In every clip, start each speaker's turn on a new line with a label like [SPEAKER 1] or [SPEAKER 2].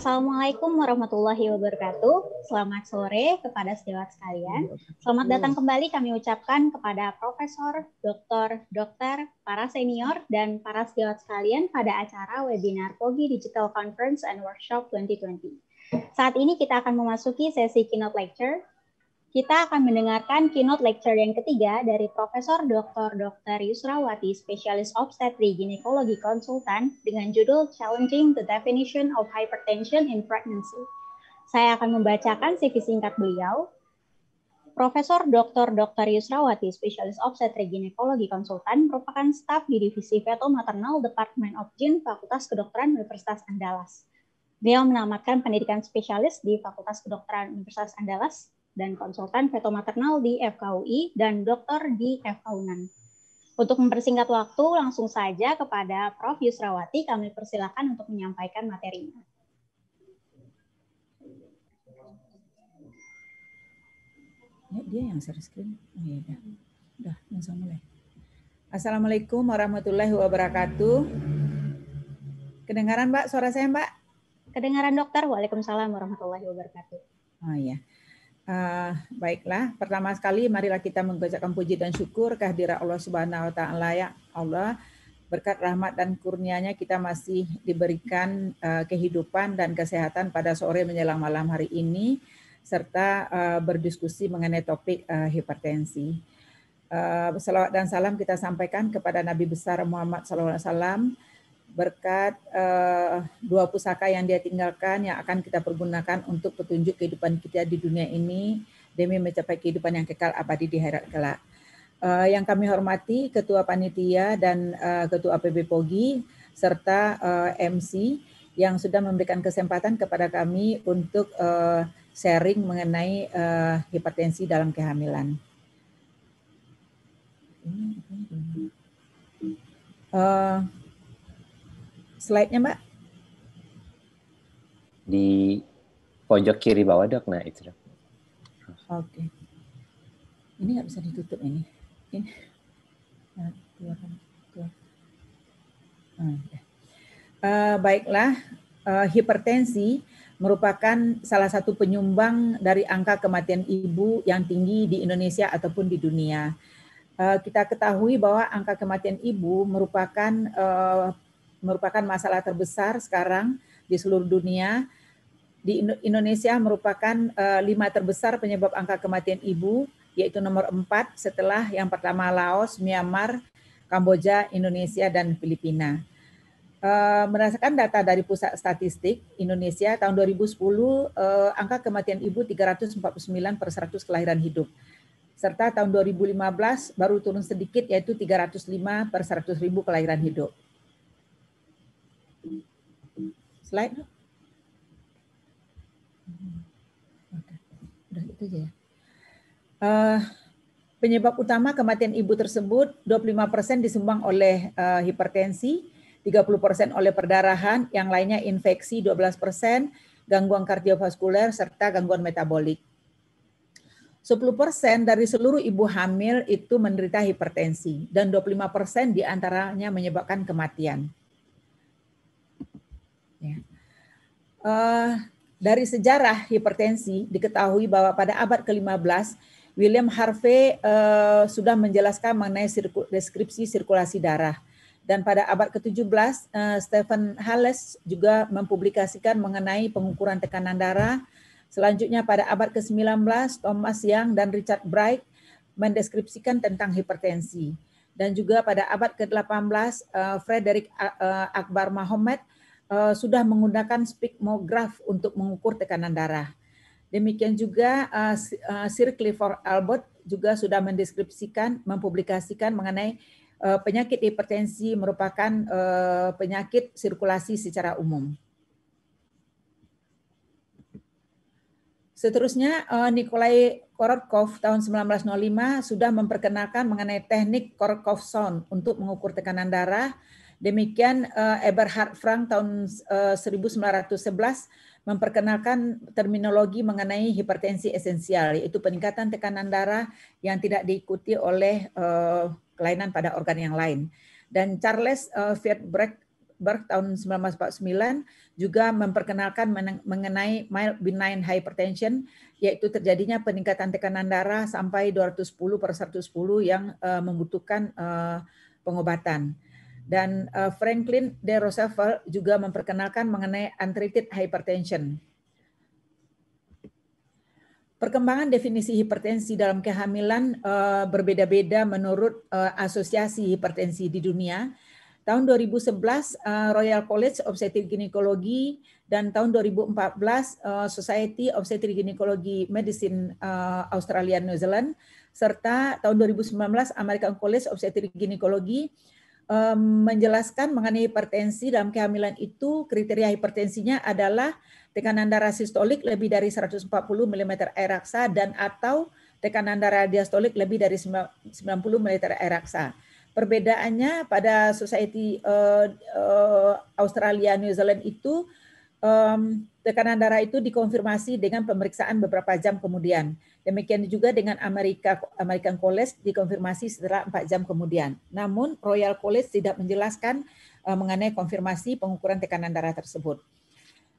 [SPEAKER 1] Assalamualaikum warahmatullahi wabarakatuh. Selamat sore kepada sejawat sekalian. Selamat datang kembali kami ucapkan kepada profesor, doktor, dokter, para senior, dan para sejawat sekalian pada acara webinar POGI Digital Conference and Workshop 2020. Saat ini kita akan memasuki sesi keynote lecture kita akan mendengarkan keynote lecture yang ketiga dari Profesor Dr. Dr. Yusrawati, spesialis obstetri ginekologi konsultan dengan judul Challenging the Definition of Hypertension in Pregnancy. Saya akan membacakan CV singkat beliau. Profesor Dr. Dr. Yusrawati, spesialis obstetri ginekologi konsultan, merupakan staf di Divisi Fetal Maternal Department of Gin Fakultas Kedokteran Universitas Andalas. Beliau menamatkan pendidikan spesialis di Fakultas Kedokteran Universitas Andalas dan konsultan veto maternal di FKUI dan dokter di FKUNAN. Untuk mempersingkat waktu, langsung saja kepada Prof. Yusrawati kami persilakan untuk menyampaikan materinya. Ya, dia yang share screen. Oh ya, udah. Udah, langsung mulai.
[SPEAKER 2] Assalamualaikum warahmatullahi wabarakatuh. Kedengaran Mbak suara saya Mbak? Kedengaran dokter. Waalaikumsalam warahmatullahi wabarakatuh. Oh iya. Uh, baiklah, pertama sekali marilah kita mengucapkan puji dan syukur kehadirat Allah Subhanahu wa taala ya Allah berkat rahmat dan kurnianya kita masih diberikan uh, kehidupan dan kesehatan pada sore menjelang malam hari ini serta uh, berdiskusi mengenai topik uh, hipertensi. Uh, selawat dan salam kita sampaikan kepada Nabi besar Muhammad Sallallahu Alaihi Wasallam berkat uh, dua pusaka yang dia tinggalkan yang akan kita pergunakan untuk petunjuk kehidupan kita di dunia ini demi mencapai kehidupan yang kekal abadi di akhirat kelak. Uh, yang kami hormati Ketua Panitia dan uh, Ketua APB POGI serta uh, MC yang sudah memberikan kesempatan kepada kami untuk uh, sharing mengenai uh, hipertensi dalam kehamilan. Uh, slide-nya, Mbak?
[SPEAKER 3] Di pojok kiri bawah, Dok. Nah, itu, Dok. Oke.
[SPEAKER 2] Okay. Ini nggak bisa ditutup ini. Ini. Nah, dua, Keluar. Kan, nah, ya. uh, baiklah, uh, hipertensi merupakan salah satu penyumbang dari angka kematian ibu yang tinggi di Indonesia ataupun di dunia. Eh, kita ketahui bahwa angka kematian ibu merupakan merupakan masalah terbesar sekarang di seluruh dunia. Di Indonesia merupakan eh, lima terbesar penyebab angka kematian ibu, yaitu nomor empat setelah yang pertama Laos, Myanmar, Kamboja, Indonesia, dan Filipina. Merasakan eh, data dari Pusat Statistik Indonesia tahun 2010 eh, angka kematian ibu 349 per 100 kelahiran hidup serta tahun 2015 baru turun sedikit yaitu 305 per 100 ribu kelahiran hidup slide. Hmm, Udah itu aja ya. Eh, penyebab utama kematian ibu tersebut 25% disumbang oleh eh, hipertensi, 30% oleh perdarahan, yang lainnya infeksi 12%, gangguan kardiovaskuler serta gangguan metabolik. 10% dari seluruh ibu hamil itu menderita hipertensi dan 25% diantaranya menyebabkan kematian. Ya. Uh, dari sejarah hipertensi diketahui bahwa pada abad ke-15 William Harvey uh, sudah menjelaskan mengenai sirku, deskripsi sirkulasi darah dan pada abad ke-17 uh, eh, Stephen Halles juga mempublikasikan mengenai pengukuran tekanan darah. Selanjutnya pada abad ke-19 Thomas Young dan Richard Bright mendeskripsikan tentang hipertensi dan juga pada abad ke-18 uh, Frederick Akbar Mahomet uh, sudah menggunakan sphygmograph untuk mengukur tekanan darah. Demikian juga eh, eh, Sir Clifford Albert juga sudah mendeskripsikan, mempublikasikan mengenai uh, penyakit hipertensi merupakan uh, penyakit sirkulasi secara umum. Seterusnya Nikolai Korotkov tahun 1905 sudah memperkenalkan mengenai teknik Korotkov sound untuk mengukur tekanan darah Demikian uh, Eberhard Frank tahun uh, eh, 1911 memperkenalkan terminologi mengenai hipertensi esensial yaitu peningkatan tekanan darah yang tidak diikuti oleh uh, kelainan pada organ yang lain. Dan Charles uh, Friedberg tahun 1949 juga memperkenalkan mengenai mild benign hypertension yaitu terjadinya peningkatan tekanan darah sampai 210 per 110 yang uh, membutuhkan uh, pengobatan. Dan uh, Franklin D. Roosevelt juga memperkenalkan mengenai untreated hypertension. Perkembangan definisi hipertensi dalam kehamilan uh, berbeda-beda menurut uh, asosiasi hipertensi di dunia. Tahun 2011 uh, Royal College of Obstetric Gynecology dan tahun 2014 uh, Society Obstetric Gynecology Medicine uh, Australia New Zealand serta tahun 2019 American College of Obstetric Gynecology menjelaskan mengenai hipertensi dalam kehamilan itu kriteria hipertensinya adalah tekanan darah sistolik lebih dari 140 mm air raksa dan atau tekanan darah diastolik lebih dari 90 mm air raksa. Perbedaannya pada Society eh, eh, Australia New Zealand itu Tekanan darah itu dikonfirmasi dengan pemeriksaan beberapa jam kemudian. Demikian juga dengan Amerika American College dikonfirmasi setelah 4 jam kemudian. Namun Royal College tidak menjelaskan eh, mengenai konfirmasi pengukuran tekanan darah tersebut.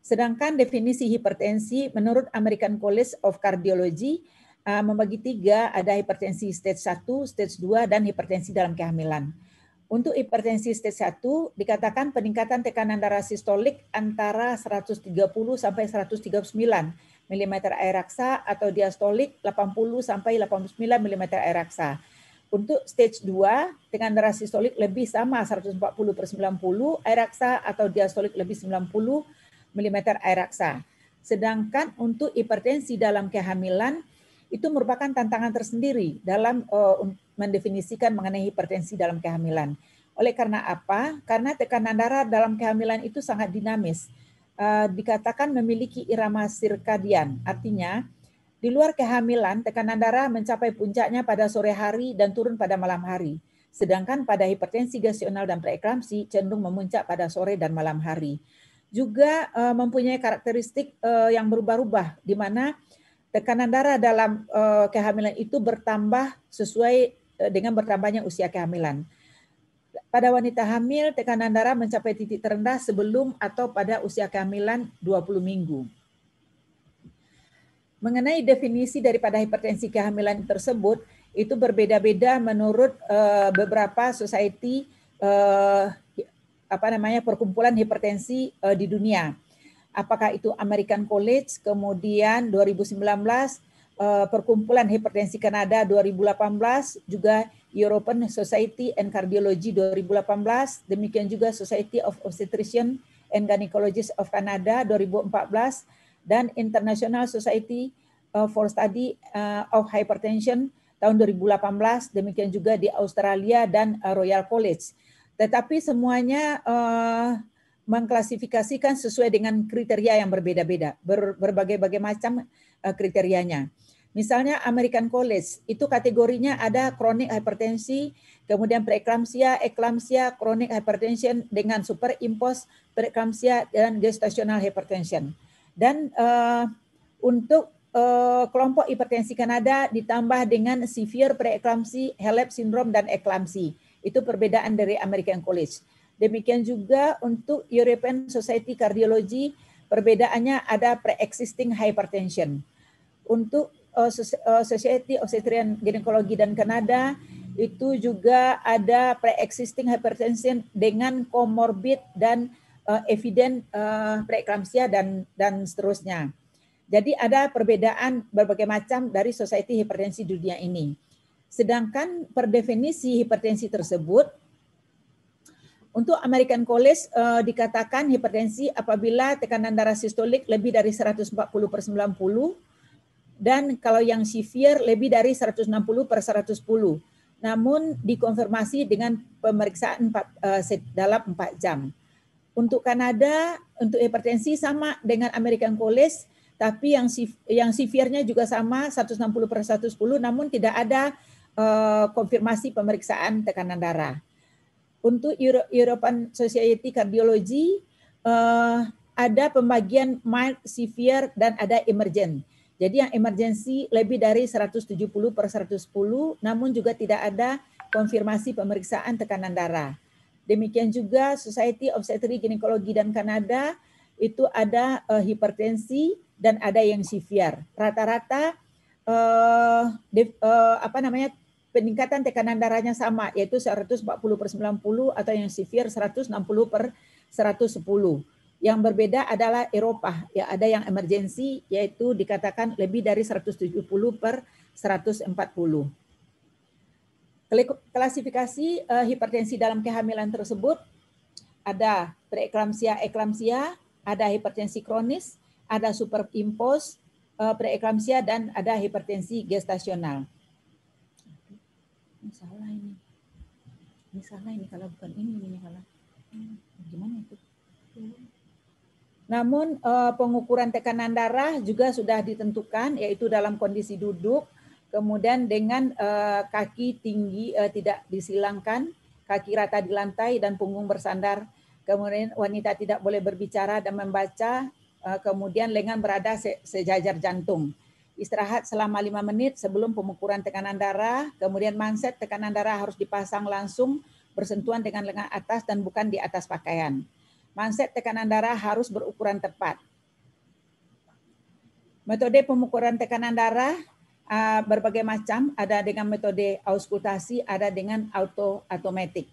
[SPEAKER 2] Sedangkan definisi hipertensi menurut American College of Cardiology eh, membagi tiga, ada hipertensi stage 1, stage 2, dan hipertensi dalam kehamilan untuk hipertensi stage 1 dikatakan peningkatan tekanan darah sistolik antara 130 sampai 139 mm air raksa atau diastolik 80 sampai 89 mm air raksa. Untuk stage 2, tekanan darah sistolik lebih sama 140 per 90 air raksa atau diastolik lebih 90 mm air raksa. Sedangkan untuk hipertensi dalam kehamilan itu merupakan tantangan tersendiri dalam uh, mendefinisikan mengenai hipertensi dalam kehamilan. Oleh karena apa? Karena tekanan darah dalam kehamilan itu sangat dinamis. Eh, dikatakan memiliki irama sirkadian. Artinya, di luar kehamilan, tekanan darah mencapai puncaknya pada sore hari dan turun pada malam hari. Sedangkan pada hipertensi gestional dan preeklamsi cenderung memuncak pada sore dan malam hari. Juga eh, mempunyai karakteristik eh, yang berubah-ubah, di mana tekanan darah dalam kehamilan itu bertambah sesuai Eh, dengan bertambahnya usia kehamilan. Pada wanita hamil, tekanan darah mencapai titik terendah sebelum atau pada usia kehamilan 20 minggu. Mengenai definisi daripada hipertensi kehamilan tersebut, itu berbeda-beda menurut eh, beberapa society eh, apa namanya perkumpulan hipertensi di dunia. Apakah itu American College, kemudian 2019 Eh, perkumpulan hipertensi Kanada 2018, juga European Society and Cardiology 2018, demikian juga Society of Obstetrician and Gynecologists of Canada 2014 dan International Society eh, for Study eh, of Hypertension tahun 2018, demikian juga di Australia dan Royal College. Tetapi semuanya uh, mengklasifikasikan sesuai dengan kriteria yang berbeda-beda, ber, berbagai-bagai macam uh, kriterianya. Misalnya American College, itu kategorinya ada kronik hipertensi, kemudian preeklamsia, eklamsia, kronik hypertension dengan superimpos preeklamsia dan gestational hypertension. Dan uh, untuk uh, kelompok hipertensi Kanada ditambah dengan severe preeklamsi, HELLP syndrome dan eklamsi. Itu perbedaan dari American College. Demikian juga untuk European Society Cardiology, perbedaannya ada pre-existing hypertension. Untuk Eh, eh, society Obstetrician Ginekologi dan Kanada itu juga ada pre-existing hypertension dengan comorbid dan uh, evident uh, preeklamsia dan dan seterusnya. Jadi ada perbedaan berbagai macam dari society hipertensi dunia ini. Sedangkan per definisi hipertensi tersebut untuk American College uh, dikatakan hipertensi apabila tekanan darah sistolik lebih dari 140 per 90 dan kalau yang severe lebih dari 160 per 110. Namun dikonfirmasi dengan pemeriksaan 4, eh, dalam 4 jam. Untuk Kanada, untuk hipertensi sama dengan American College, tapi yang yang severe-nya juga sama 160 per 110, namun tidak ada eh, konfirmasi pemeriksaan tekanan darah. Untuk European Society Cardiology, eh, ada pembagian mild, severe, dan ada emergent jadi yang emergensi lebih dari 170 per 110, namun juga tidak ada konfirmasi pemeriksaan tekanan darah. Demikian juga Society of Obstetric Ginekologi dan Kanada itu ada uh, hipertensi dan ada yang severe. Rata-rata uh, uh, apa namanya peningkatan tekanan darahnya sama yaitu 140 per 90 atau yang severe 160 per 110 yang berbeda adalah Eropa, ya ada yang emergensi yaitu dikatakan lebih dari 170 per 140. Klasifikasi uh, hipertensi dalam kehamilan tersebut ada preeklamsia, eklamsia, ada hipertensi kronis, ada superimpos, uh, eh, preeklamsia dan ada hipertensi gestasional. Ini salah ini. Ini salah ini kalau bukan ini ini salah. Hmm, gimana itu? Namun eh, pengukuran tekanan darah juga sudah ditentukan yaitu dalam kondisi duduk, kemudian dengan eh, kaki tinggi eh, tidak disilangkan, kaki rata di lantai dan punggung bersandar. Kemudian wanita tidak boleh berbicara dan membaca, kemudian lengan berada sejajar jantung. Istirahat selama lima menit sebelum pengukuran tekanan darah, kemudian manset tekanan darah harus dipasang langsung bersentuhan dengan lengan atas dan bukan di atas pakaian. Manset tekanan darah harus berukuran tepat. Metode pengukuran tekanan darah ah, berbagai macam, ada dengan metode auskultasi, ada dengan auto automatic.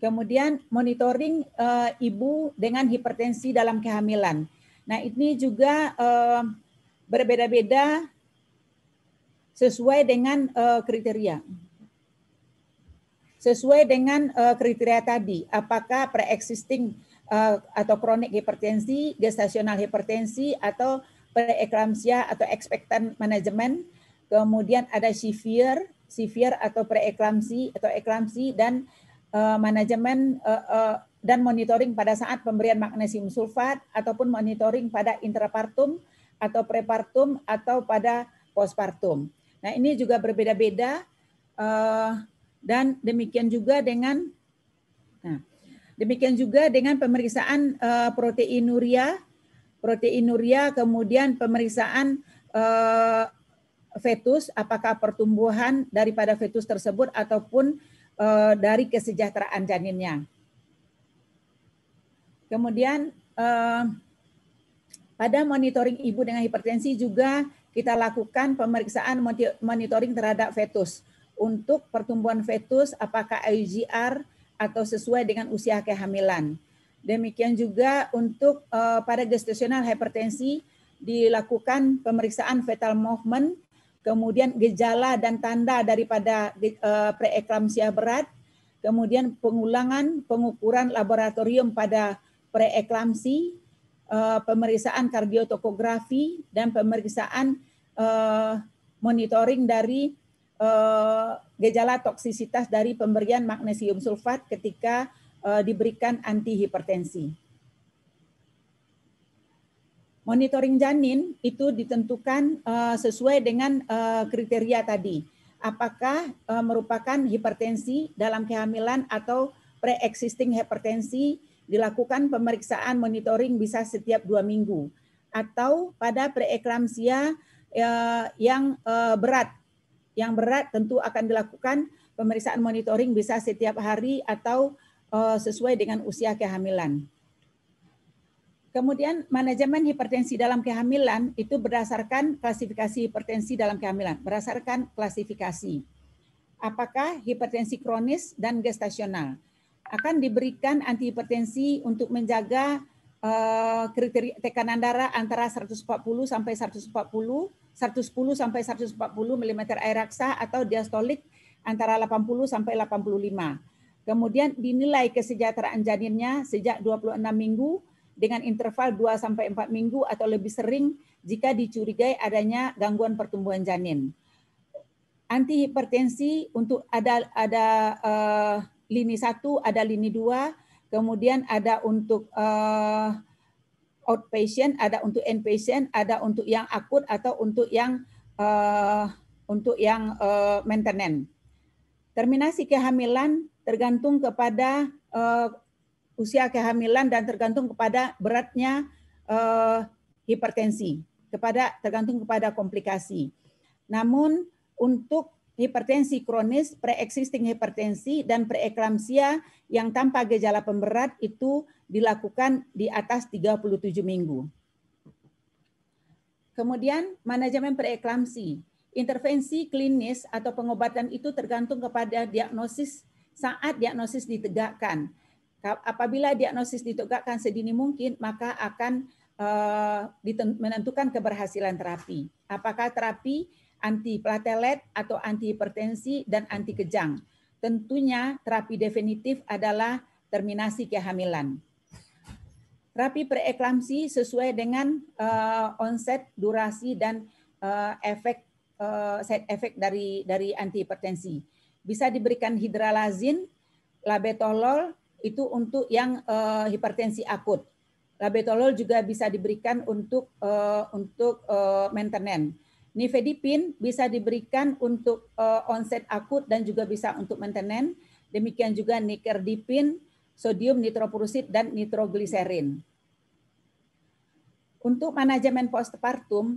[SPEAKER 2] Kemudian monitoring uh, ibu dengan hipertensi dalam kehamilan. Nah, ini juga uh, berbeda-beda sesuai dengan uh, kriteria sesuai dengan uh, kriteria tadi, apakah preexisting uh, atau kronik hipertensi, gestasional hipertensi atau preeklamsia atau expectant management, kemudian ada severe, severe atau preeklamsi atau eklamsi dan uh, eh, manajemen uh, uh, dan monitoring pada saat pemberian magnesium sulfat ataupun monitoring pada intrapartum atau prepartum atau pada postpartum. Nah, ini juga berbeda-beda uh, dan demikian juga dengan nah, demikian juga dengan pemeriksaan uh, eh, proteinuria, proteinuria kemudian pemeriksaan uh, fetus apakah pertumbuhan daripada fetus tersebut ataupun uh, dari kesejahteraan janinnya. Kemudian uh, pada monitoring ibu dengan hipertensi juga kita lakukan pemeriksaan monitoring terhadap fetus untuk pertumbuhan fetus apakah IUGR atau sesuai dengan usia kehamilan. Demikian juga untuk uh, pada gestasional hipertensi dilakukan pemeriksaan fetal movement, kemudian gejala dan tanda daripada uh, preeklamsia berat, kemudian pengulangan pengukuran laboratorium pada preeklamsi, uh, pemeriksaan kardiotokografi dan pemeriksaan uh, monitoring dari Eh, gejala toksisitas dari pemberian magnesium sulfat ketika eh, diberikan antihipertensi. Monitoring janin itu ditentukan eh, sesuai dengan kriteria tadi. Apakah merupakan hipertensi dalam kehamilan atau pre-existing hipertensi dilakukan pemeriksaan monitoring bisa setiap dua minggu atau pada preeklamsia ya, yang berat yang berat tentu akan dilakukan pemeriksaan monitoring bisa setiap hari atau eh, sesuai dengan usia kehamilan. Kemudian manajemen hipertensi dalam kehamilan itu berdasarkan klasifikasi hipertensi dalam kehamilan, berdasarkan klasifikasi. Apakah hipertensi kronis dan gestasional? Akan diberikan antihipertensi untuk menjaga eh, kriteria tekanan darah antara 140 sampai 140 110 sampai 140 mm air raksa atau diastolik antara 80 sampai 85. Kemudian dinilai kesejahteraan janinnya sejak 26 minggu dengan interval 2 sampai 4 minggu atau lebih sering jika dicurigai adanya gangguan pertumbuhan janin. Antihipertensi untuk ada ada uh, lini 1, ada lini 2, kemudian ada untuk uh, outpatient, ada untuk inpatient, ada untuk yang akut atau untuk yang uh, untuk yang uh, maintenance. Terminasi kehamilan tergantung kepada uh, usia kehamilan dan tergantung kepada beratnya uh, hipertensi, kepada tergantung kepada komplikasi. Namun untuk hipertensi kronis, pre-existing hipertensi dan preeklamsia yang tanpa gejala pemberat itu dilakukan di atas 37 minggu. Kemudian manajemen preeklamsi. Intervensi klinis atau pengobatan itu tergantung kepada diagnosis saat diagnosis ditegakkan. Apabila diagnosis ditegakkan sedini mungkin, maka akan eh, menentukan keberhasilan terapi. Apakah terapi anti platelet atau anti hipertensi dan anti kejang. Tentunya terapi definitif adalah terminasi kehamilan. Terapi preeklamsi sesuai dengan uh, onset, durasi dan uh, efek uh, eh, side effect dari dari antihipertensi. Bisa diberikan hidralazin, labetolol itu untuk yang uh, hipertensi akut. Labetolol juga bisa diberikan untuk uh, untuk uh, maintenance. Nifedipin bisa diberikan untuk uh, onset akut dan juga bisa untuk maintenance. Demikian juga nikerdipin, sodium nitroprusid dan nitroglycerin. Untuk manajemen postpartum,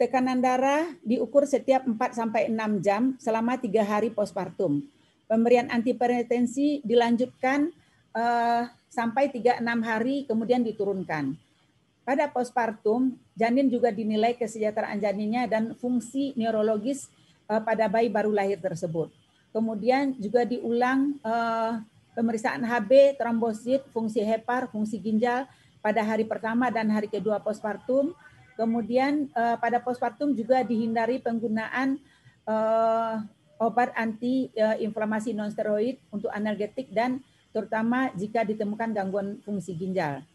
[SPEAKER 2] tekanan darah diukur setiap 4 sampai 6 jam selama 3 hari postpartum. Pemberian antihipertensi dilanjutkan uh, sampai 3-6 hari kemudian diturunkan. Pada postpartum, janin juga dinilai kesejahteraan janinnya dan fungsi neurologis uh, pada bayi baru lahir tersebut. Kemudian juga diulang uh, pemeriksaan HB, trombosit, fungsi hepar, fungsi ginjal, pada hari pertama dan hari kedua postpartum. Kemudian uh, pada postpartum juga dihindari penggunaan uh, obat anti uh, inflamasi nonsteroid untuk analgetik dan terutama jika ditemukan gangguan fungsi ginjal.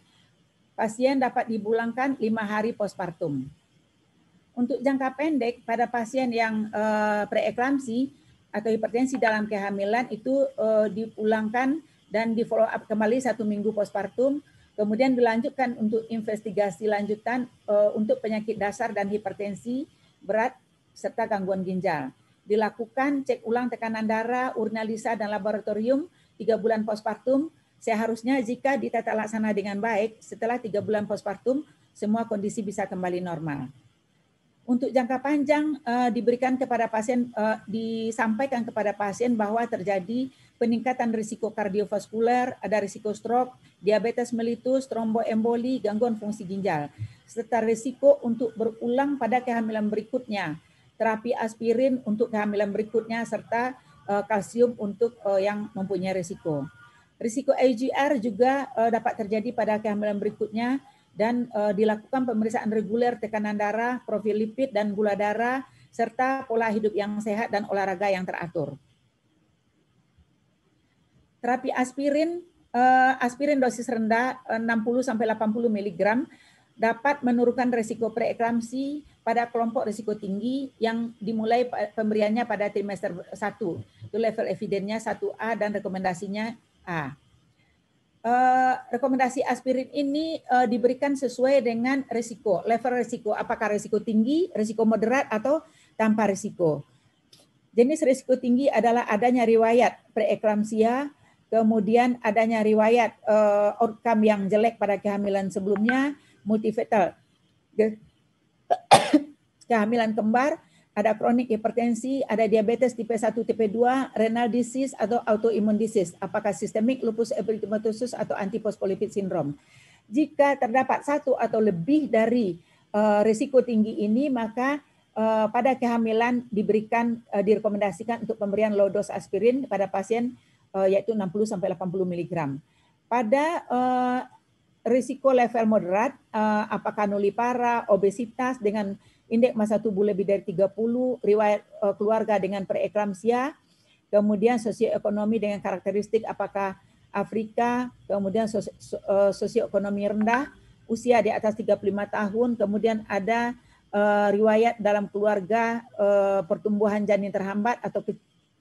[SPEAKER 2] Pasien dapat dibulangkan lima hari postpartum. Untuk jangka pendek pada pasien yang uh, preeklamsi atau hipertensi dalam kehamilan itu uh, dipulangkan dan di follow up kembali satu minggu postpartum Kemudian dilanjutkan untuk investigasi lanjutan uh, untuk penyakit dasar dan hipertensi berat serta gangguan ginjal. Dilakukan cek ulang tekanan darah, urinalisa dan laboratorium tiga bulan postpartum. Seharusnya jika ditata laksana dengan baik, setelah tiga bulan postpartum, semua kondisi bisa kembali normal untuk jangka panjang uh, diberikan kepada pasien uh, disampaikan kepada pasien bahwa terjadi peningkatan risiko kardiovaskuler, ada risiko stroke, diabetes melitus, tromboemboli, gangguan fungsi ginjal, serta risiko untuk berulang pada kehamilan berikutnya, terapi aspirin untuk kehamilan berikutnya serta uh, kalsium untuk uh, yang mempunyai risiko. Risiko AGR juga uh, dapat terjadi pada kehamilan berikutnya dan uh, dilakukan pemeriksaan reguler tekanan darah, profil lipid dan gula darah serta pola hidup yang sehat dan olahraga yang teratur. Terapi aspirin uh, aspirin dosis rendah 60 eh, sampai 80 mg dapat menurunkan risiko preeklamsi pada kelompok risiko tinggi yang dimulai pemberiannya pada trimester 1. Itu level evidennya 1A dan rekomendasinya A. Eh, rekomendasi aspirin ini uh, diberikan sesuai dengan risiko, level risiko, apakah risiko tinggi, risiko moderat, atau tanpa risiko. Jenis risiko tinggi adalah adanya riwayat preeklamsia, kemudian adanya riwayat uh, outcome yang jelek pada kehamilan sebelumnya, multifetal, kehamilan kembar, ada kronik hipertensi, ada diabetes tipe 1, tipe 2, renal disease atau autoimmune disease, apakah sistemik, lupus epidermatosus atau antipospolipid syndrome. Jika terdapat satu atau lebih dari uh, risiko tinggi ini, maka uh, pada kehamilan diberikan uh, direkomendasikan untuk pemberian low dose aspirin pada pasien uh, yaitu 60 sampai 80 mg. Pada uh, risiko level moderat, uh, apakah nulipara, obesitas dengan indeks masa tubuh lebih dari 30, riwayat eh, keluarga dengan preeklamsia, kemudian sosioekonomi dengan karakteristik apakah Afrika, kemudian eh, sosioekonomi rendah, usia di atas 35 tahun, kemudian ada eh, riwayat dalam keluarga pertumbuhan janin terhambat atau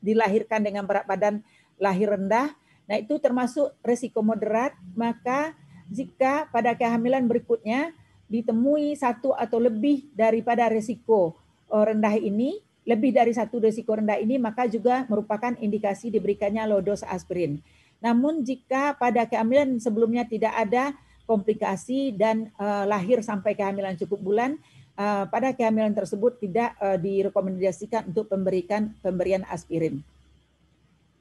[SPEAKER 2] dilahirkan dengan berat badan lahir rendah. Nah, itu termasuk resiko moderat, maka jika pada kehamilan berikutnya ditemui satu atau lebih daripada resiko eh, rendah ini, lebih dari satu resiko rendah ini, maka juga merupakan indikasi diberikannya low dose aspirin. Namun jika pada kehamilan sebelumnya tidak ada komplikasi dan uh, lahir sampai kehamilan cukup bulan, uh, pada kehamilan tersebut tidak uh, direkomendasikan untuk pemberikan pemberian aspirin.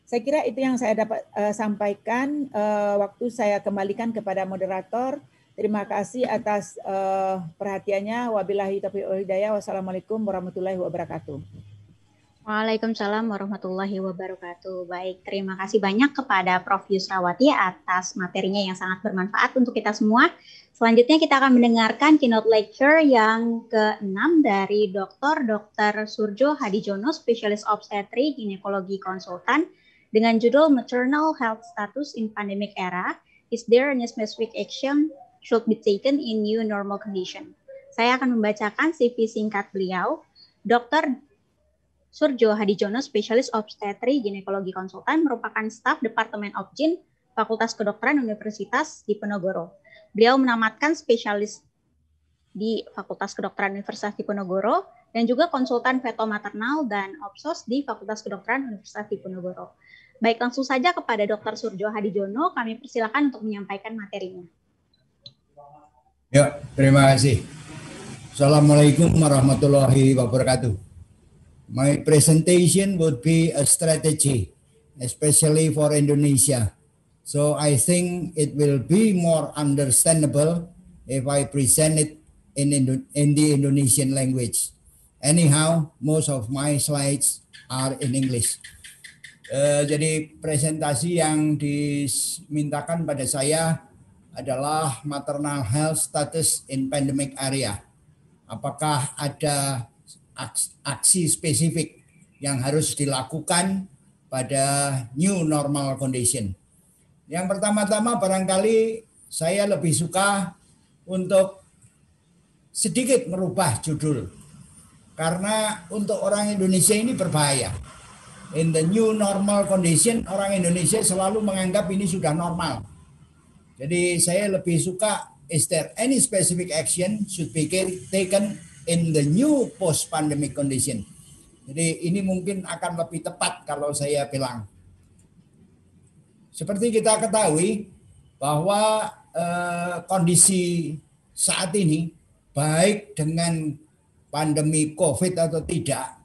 [SPEAKER 2] Saya kira itu yang saya dapat uh, sampaikan uh, waktu saya kembalikan kepada moderator. Terima kasih atas uh, perhatiannya. Wabillahi taufiq wal hidayah. Wassalamualaikum
[SPEAKER 1] warahmatullahi wabarakatuh. Waalaikumsalam warahmatullahi wabarakatuh. Baik, terima kasih banyak kepada Prof. Yusrawati atas materinya yang sangat bermanfaat untuk kita semua. Selanjutnya kita akan mendengarkan keynote lecture yang ke-6 dari Dr. Dr. Surjo Hadijono, Specialist Obstetri Ginekologi Konsultan, dengan judul Maternal Health Status in Pandemic Era, Is There any Specific Action should be taken in new normal condition. Saya akan membacakan CV singkat beliau, Dr. Surjo Hadijono, spesialis obstetri ginekologi konsultan, merupakan staf Departemen Opjin Fakultas Kedokteran Universitas Diponegoro. Beliau menamatkan spesialis di Fakultas Kedokteran Universitas Diponegoro dan juga konsultan veto maternal dan obsos di Fakultas Kedokteran Universitas Diponegoro. Baik, langsung saja kepada Dr. Surjo Hadijono, kami persilakan untuk menyampaikan materinya.
[SPEAKER 3] Ya, terima kasih. Assalamualaikum warahmatullahi wabarakatuh. My presentation would be a strategy, especially for Indonesia. So I think it will be more understandable if I present it in, Indo in the Indonesian language. Anyhow, most of my slides are in English. Uh, jadi presentasi yang dimintakan pada saya adalah maternal health status in pandemic area. Apakah ada aksi spesifik yang harus dilakukan pada new normal condition? Yang pertama-tama barangkali saya lebih suka untuk sedikit merubah judul. Karena untuk orang Indonesia ini berbahaya. In the new normal condition, orang Indonesia selalu menganggap ini sudah normal jadi saya lebih suka is there any specific action should be taken in the new post pandemic condition. Jadi ini mungkin akan lebih tepat kalau saya bilang. Seperti kita ketahui bahwa eh, kondisi saat ini baik dengan pandemi Covid atau tidak,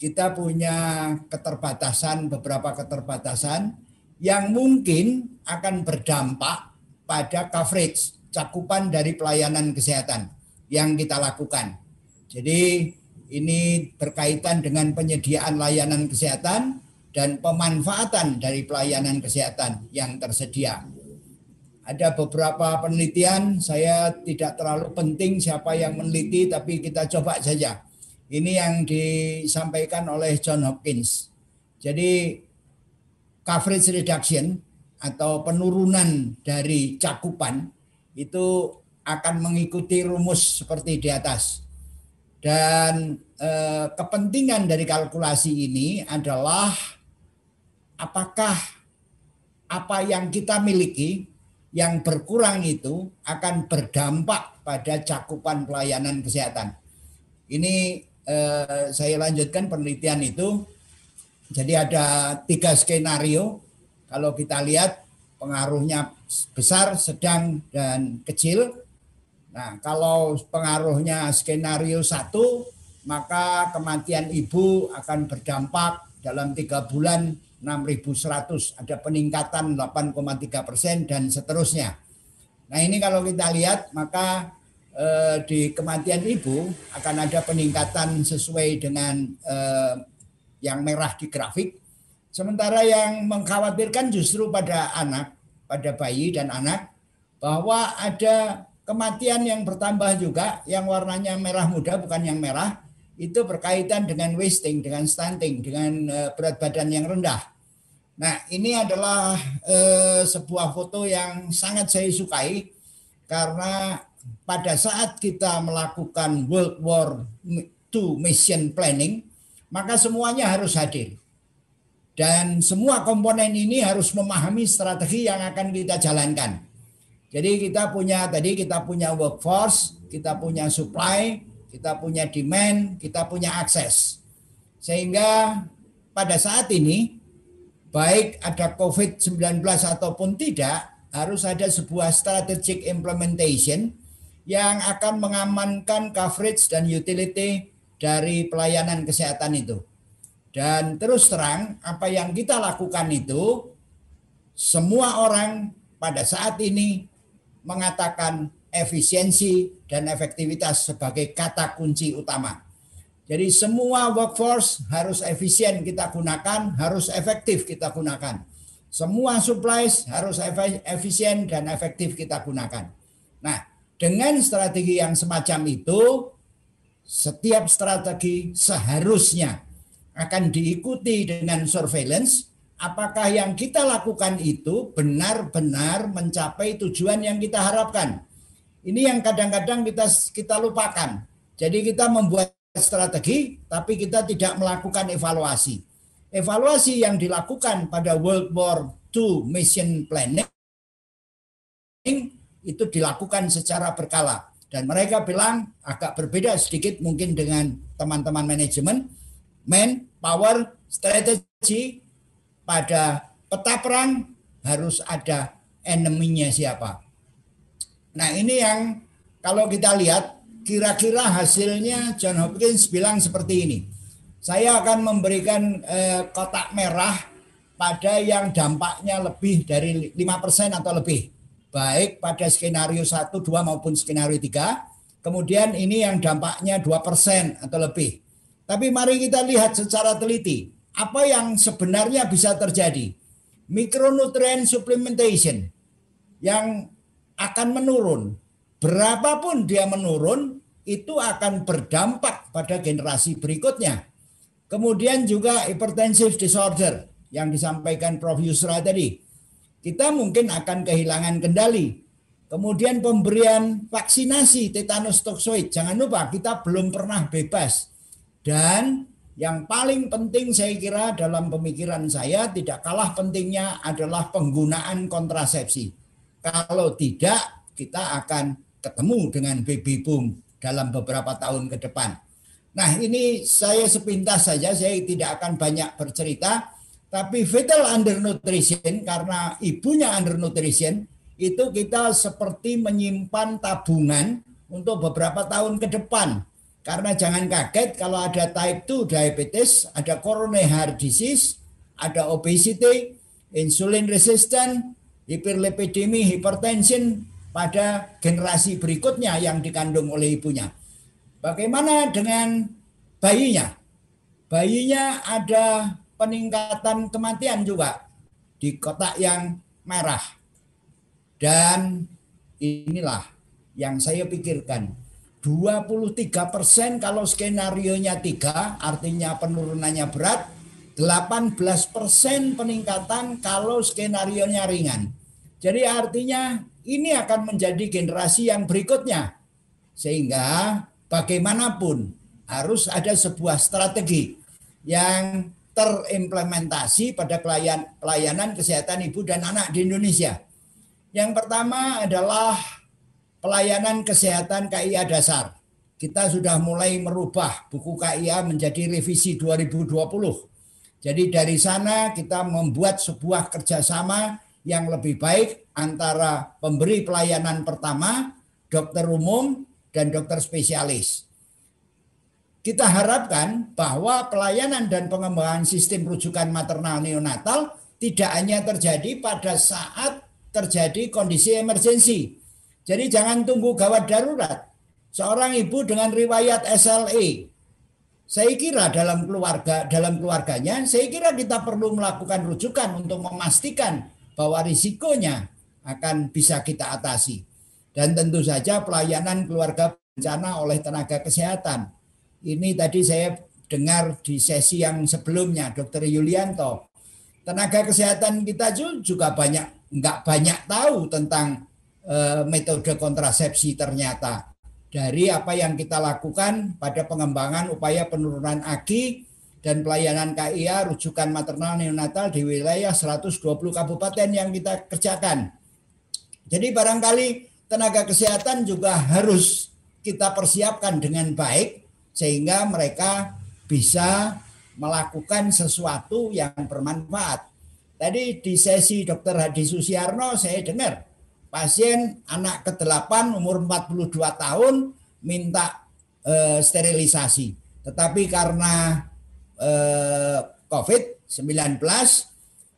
[SPEAKER 3] kita punya keterbatasan beberapa keterbatasan yang mungkin akan berdampak pada coverage cakupan dari pelayanan kesehatan yang kita lakukan. Jadi ini berkaitan dengan penyediaan layanan kesehatan dan pemanfaatan dari pelayanan kesehatan yang tersedia. Ada beberapa penelitian, saya tidak terlalu penting siapa yang meneliti, tapi kita coba saja. Ini yang disampaikan oleh John Hopkins. Jadi coverage reduction atau penurunan dari cakupan itu akan mengikuti rumus seperti di atas. Dan eh, kepentingan dari kalkulasi ini adalah apakah apa yang kita miliki yang berkurang itu akan berdampak pada cakupan pelayanan kesehatan. Ini eh, saya lanjutkan penelitian itu. Jadi ada tiga skenario kalau kita lihat pengaruhnya besar, sedang, dan kecil. Nah, kalau pengaruhnya skenario satu, maka kematian ibu akan berdampak dalam tiga bulan 6.100, ada peningkatan 8,3 persen dan seterusnya. Nah ini kalau kita lihat maka eh, di kematian ibu akan ada peningkatan sesuai dengan eh, yang merah di grafik Sementara yang mengkhawatirkan justru pada anak, pada bayi dan anak, bahwa ada kematian yang bertambah juga, yang warnanya merah muda bukan yang merah, itu berkaitan dengan wasting, dengan stunting, dengan eh, berat badan yang rendah. Nah, ini adalah eh, sebuah foto yang sangat saya sukai karena pada saat kita melakukan World War II mission planning, maka semuanya harus hadir dan semua komponen ini harus memahami strategi yang akan kita jalankan. Jadi kita punya tadi kita punya workforce, kita punya supply, kita punya demand, kita punya akses. Sehingga pada saat ini baik ada COVID-19 ataupun tidak harus ada sebuah strategic implementation yang akan mengamankan coverage dan utility dari pelayanan kesehatan itu. Dan terus terang apa yang kita lakukan itu semua orang pada saat ini mengatakan efisiensi dan efektivitas sebagai kata kunci utama. Jadi semua workforce harus efisien kita gunakan, harus efektif kita gunakan. Semua supplies harus efisien dan efektif kita gunakan. Nah, dengan strategi yang semacam itu, setiap strategi seharusnya akan diikuti dengan surveillance apakah yang kita lakukan itu benar-benar mencapai tujuan yang kita harapkan. Ini yang kadang-kadang kita kita lupakan. Jadi kita membuat strategi tapi kita tidak melakukan evaluasi. Evaluasi yang dilakukan pada World War II Mission Planning itu dilakukan secara berkala dan mereka bilang agak berbeda sedikit mungkin dengan teman-teman manajemen Man, power, strategy pada peta perang harus ada eneminya siapa. Nah ini yang kalau kita lihat kira-kira hasilnya John Hopkins bilang seperti ini. Saya akan memberikan eh, kotak merah pada yang dampaknya lebih dari 5% atau lebih. Baik pada skenario 1, 2 maupun skenario 3. Kemudian ini yang dampaknya 2% atau lebih. Tapi mari kita lihat secara teliti apa yang sebenarnya bisa terjadi. Mikronutrien supplementation yang akan menurun. Berapapun dia menurun, itu akan berdampak pada generasi berikutnya. Kemudian juga hypertensive disorder yang disampaikan Prof. Yusra tadi. Kita mungkin akan kehilangan kendali. Kemudian pemberian vaksinasi tetanus toksoid. Jangan lupa kita belum pernah bebas dan yang paling penting saya kira dalam pemikiran saya tidak kalah pentingnya adalah penggunaan kontrasepsi. Kalau tidak kita akan ketemu dengan baby boom dalam beberapa tahun ke depan. Nah ini saya sepintas saja, saya tidak akan banyak bercerita. Tapi fetal undernutrition karena ibunya undernutrition itu kita seperti menyimpan tabungan untuk beberapa tahun ke depan karena jangan kaget kalau ada type 2 diabetes, ada coronary heart disease, ada obesity, insulin resistant, hiperlipidemi, hipertension pada generasi berikutnya yang dikandung oleh ibunya. Bagaimana dengan bayinya? Bayinya ada peningkatan kematian juga di kotak yang merah. Dan inilah yang saya pikirkan 23 persen kalau skenario nya 3 artinya penurunannya berat 18 persen peningkatan kalau skenario nya ringan jadi artinya ini akan menjadi generasi yang berikutnya sehingga bagaimanapun harus ada sebuah strategi yang terimplementasi pada pelayanan kesehatan ibu dan anak di Indonesia. Yang pertama adalah pelayanan kesehatan KIA dasar. Kita sudah mulai merubah buku KIA menjadi revisi 2020. Jadi dari sana kita membuat sebuah kerjasama yang lebih baik antara pemberi pelayanan pertama, dokter umum, dan dokter spesialis. Kita harapkan bahwa pelayanan dan pengembangan sistem rujukan maternal neonatal tidak hanya terjadi pada saat terjadi kondisi emergensi, jadi jangan tunggu gawat darurat. Seorang ibu dengan riwayat SLE, saya kira dalam keluarga dalam keluarganya, saya kira kita perlu melakukan rujukan untuk memastikan bahwa risikonya akan bisa kita atasi. Dan tentu saja pelayanan keluarga bencana oleh tenaga kesehatan. Ini tadi saya dengar di sesi yang sebelumnya Dr. Yulianto. Tenaga kesehatan kita juga banyak nggak banyak tahu tentang Eh, metode kontrasepsi ternyata dari apa yang kita lakukan pada pengembangan upaya penurunan AKI dan pelayanan KIA rujukan maternal neonatal di wilayah 120 kabupaten yang kita kerjakan. Jadi barangkali tenaga kesehatan juga harus kita persiapkan dengan baik sehingga mereka bisa melakukan sesuatu yang bermanfaat. Tadi di sesi Dr. Hadi Susiarno saya dengar pasien anak ke-8 umur 42 tahun minta e, sterilisasi. Tetapi karena e, eh, COVID-19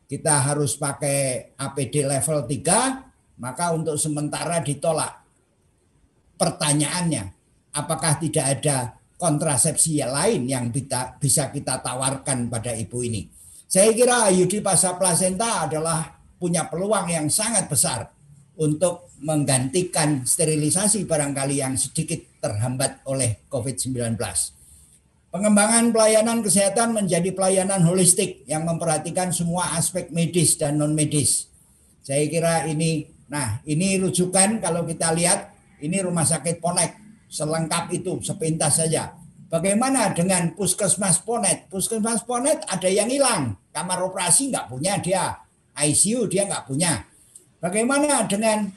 [SPEAKER 3] kita harus pakai APD level 3, maka untuk sementara ditolak. Pertanyaannya, apakah tidak ada kontrasepsi lain yang kita, bisa kita tawarkan pada ibu ini? Saya kira IUD pasca plasenta adalah punya peluang yang sangat besar untuk menggantikan sterilisasi barangkali yang sedikit terhambat oleh COVID-19. Pengembangan pelayanan kesehatan menjadi pelayanan holistik yang memperhatikan semua aspek medis dan non-medis. Saya kira ini, nah ini rujukan kalau kita lihat, ini rumah sakit Ponek, selengkap itu, sepintas saja. Bagaimana dengan puskesmas Ponet? Puskesmas Ponet ada yang hilang, kamar operasi nggak punya dia, ICU dia nggak punya. Bagaimana dengan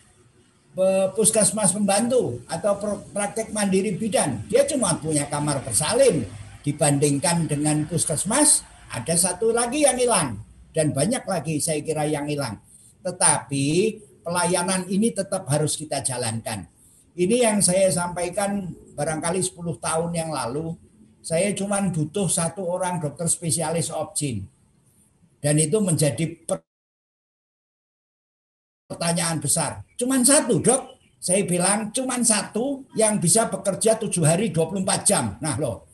[SPEAKER 3] puskesmas pembantu atau praktek mandiri bidan? Dia cuma punya kamar bersalin dibandingkan dengan puskesmas ada satu lagi yang hilang dan banyak lagi saya kira yang hilang. Tetapi pelayanan ini tetap harus kita jalankan. Ini yang saya sampaikan barangkali 10 tahun yang lalu saya cuma butuh satu orang dokter spesialis opjin dan itu menjadi pertanyaan besar. Cuman satu, Dok. Saya bilang cuman satu yang bisa bekerja tujuh hari 24 jam. Nah, loh.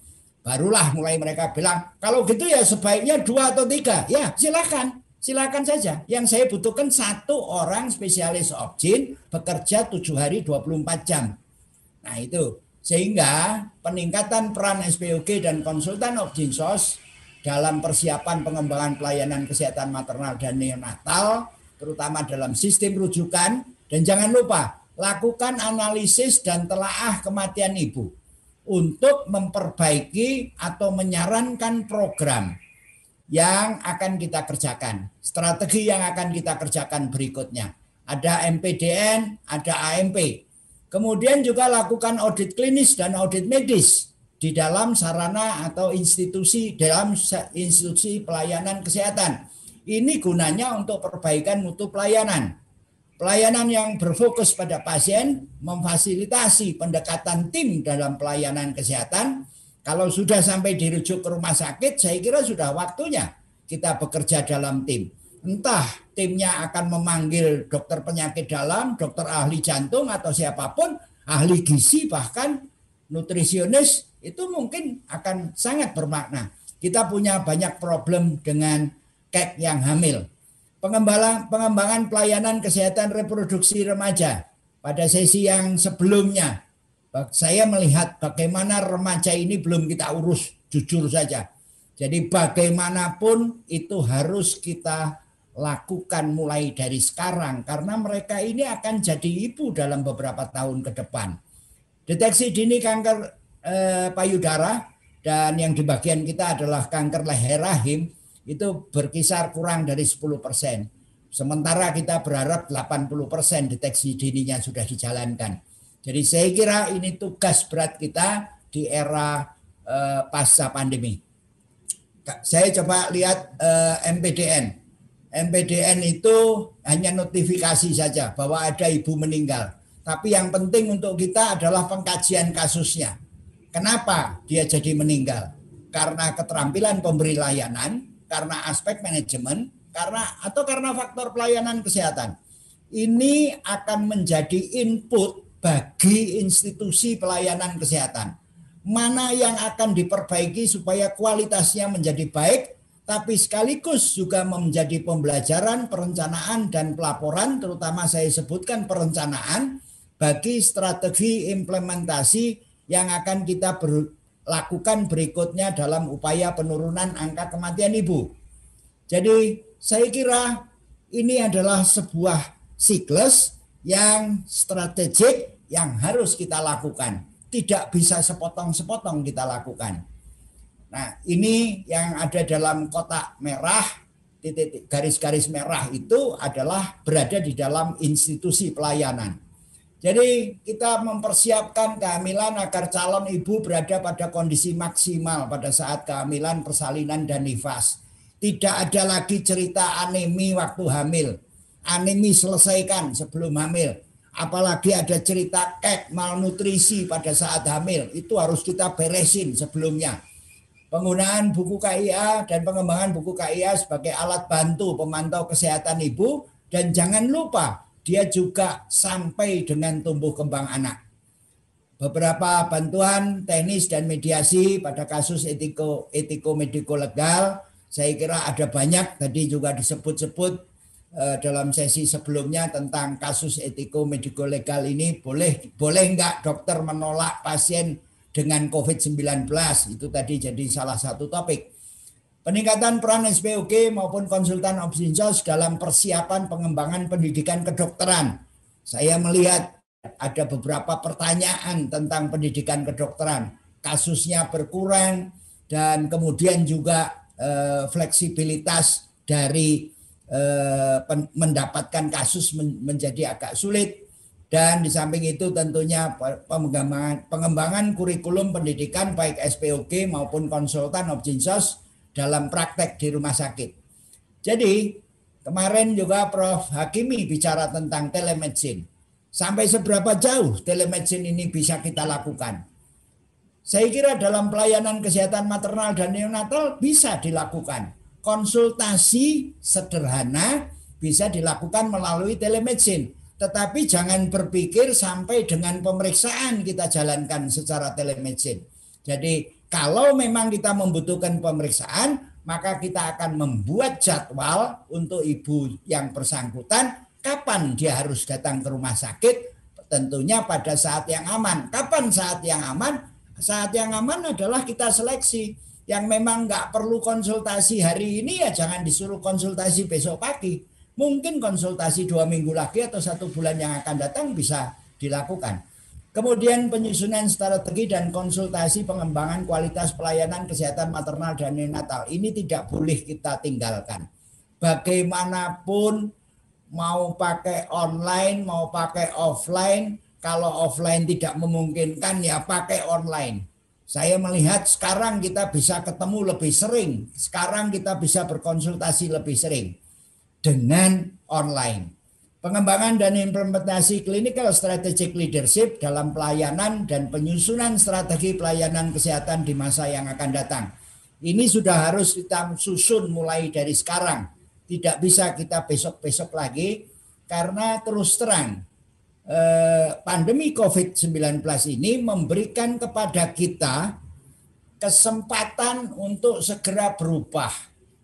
[SPEAKER 3] Barulah mulai mereka bilang, kalau gitu ya sebaiknya dua atau tiga. Ya, silakan. Silakan saja. Yang saya butuhkan satu orang spesialis objin bekerja tujuh hari 24 jam. Nah, itu. Sehingga peningkatan peran SPOG dan konsultan Objinsos dalam persiapan pengembangan pelayanan kesehatan maternal dan neonatal terutama dalam sistem rujukan. Dan jangan lupa, lakukan analisis dan telaah kematian ibu untuk memperbaiki atau menyarankan program yang akan kita kerjakan, strategi yang akan kita kerjakan berikutnya. Ada MPDN, ada AMP. Kemudian juga lakukan audit klinis dan audit medis di dalam sarana atau institusi dalam institusi pelayanan kesehatan ini gunanya untuk perbaikan mutu pelayanan. Pelayanan yang berfokus pada pasien memfasilitasi pendekatan tim dalam pelayanan kesehatan. Kalau sudah sampai dirujuk ke rumah sakit, saya kira sudah waktunya kita bekerja dalam tim. Entah timnya akan memanggil dokter penyakit dalam, dokter ahli jantung atau siapapun, ahli gizi bahkan nutrisionis itu mungkin akan sangat bermakna. Kita punya banyak problem dengan kek yang hamil. Pengembangan, pengembangan pelayanan kesehatan reproduksi remaja. Pada sesi yang sebelumnya, saya melihat bagaimana remaja ini belum kita urus, jujur saja. Jadi bagaimanapun itu harus kita lakukan mulai dari sekarang karena mereka ini akan jadi ibu dalam beberapa tahun ke depan. Deteksi dini kanker eh, payudara dan yang di bagian kita adalah kanker leher rahim itu berkisar kurang dari 10 persen. Sementara kita berharap 80 persen deteksi dininya sudah dijalankan. Jadi saya kira ini tugas berat kita di era eh, pasca pandemi. Saya coba lihat eh, MPDN. MPDN itu hanya notifikasi saja bahwa ada ibu meninggal. Tapi yang penting untuk kita adalah pengkajian kasusnya. Kenapa dia jadi meninggal? Karena keterampilan pemberi layanan, karena aspek manajemen, karena atau karena faktor pelayanan kesehatan. Ini akan menjadi input bagi institusi pelayanan kesehatan. Mana yang akan diperbaiki supaya kualitasnya menjadi baik, tapi sekaligus juga menjadi pembelajaran, perencanaan, dan pelaporan, terutama saya sebutkan perencanaan, bagi strategi implementasi yang akan kita lakukan berikutnya dalam upaya penurunan angka kematian ibu. Jadi saya kira ini adalah sebuah siklus yang strategik yang harus kita lakukan. Tidak bisa sepotong-sepotong kita lakukan. Nah, ini yang ada dalam kotak merah titik garis-garis merah itu adalah berada di dalam institusi pelayanan. Jadi kita mempersiapkan kehamilan agar calon ibu berada pada kondisi maksimal pada saat kehamilan, persalinan, dan nifas. Tidak ada lagi cerita anemi waktu hamil. Anemi selesaikan sebelum hamil. Apalagi ada cerita kek malnutrisi pada saat hamil. Itu harus kita beresin sebelumnya. Penggunaan buku KIA dan pengembangan buku KIA sebagai alat bantu pemantau kesehatan ibu. Dan jangan lupa dia juga sampai dengan tumbuh kembang anak. Beberapa bantuan teknis dan mediasi pada kasus etiko etiko mediko legal saya kira ada banyak tadi juga disebut-sebut eh, dalam sesi sebelumnya tentang kasus etiko mediko legal ini boleh boleh enggak dokter menolak pasien dengan COVID-19 itu tadi jadi salah satu topik. Peningkatan peran SPOK maupun konsultan Opsinsos dalam persiapan pengembangan pendidikan kedokteran. Saya melihat ada beberapa pertanyaan tentang pendidikan kedokteran. Kasusnya berkurang dan kemudian juga e, fleksibilitas dari e, pen, mendapatkan kasus men, menjadi agak sulit. Dan di samping itu tentunya pengembangan, pengembangan kurikulum pendidikan baik SPOK maupun konsultan Opsinsos dalam praktek di rumah sakit. Jadi kemarin juga Prof. Hakimi bicara tentang telemedicine. Sampai seberapa jauh telemedicine ini bisa kita lakukan? Saya kira dalam pelayanan kesehatan maternal dan neonatal bisa dilakukan. Konsultasi sederhana bisa dilakukan melalui telemedicine. Tetapi jangan berpikir sampai dengan pemeriksaan kita jalankan secara telemedicine. Jadi kalau memang kita membutuhkan pemeriksaan, maka kita akan membuat jadwal untuk ibu yang bersangkutan kapan dia harus datang ke rumah sakit, tentunya pada saat yang aman. Kapan saat yang aman? Saat yang aman adalah kita seleksi yang memang nggak perlu konsultasi hari ini ya jangan disuruh konsultasi besok pagi. Mungkin konsultasi dua minggu lagi atau satu bulan yang akan datang bisa dilakukan. Kemudian penyusunan strategi dan konsultasi pengembangan kualitas pelayanan kesehatan maternal dan neonatal. Ini tidak boleh kita tinggalkan. Bagaimanapun mau pakai online, mau pakai offline, kalau offline tidak memungkinkan ya pakai online. Saya melihat sekarang kita bisa ketemu lebih sering, sekarang kita bisa berkonsultasi lebih sering dengan online. Pengembangan dan implementasi klinikal strategic leadership dalam pelayanan dan penyusunan strategi pelayanan kesehatan di masa yang akan datang. Ini sudah harus kita susun mulai dari sekarang. Tidak bisa kita besok-besok lagi karena terus terang eh, pandemi COVID-19 ini memberikan kepada kita kesempatan untuk segera berubah.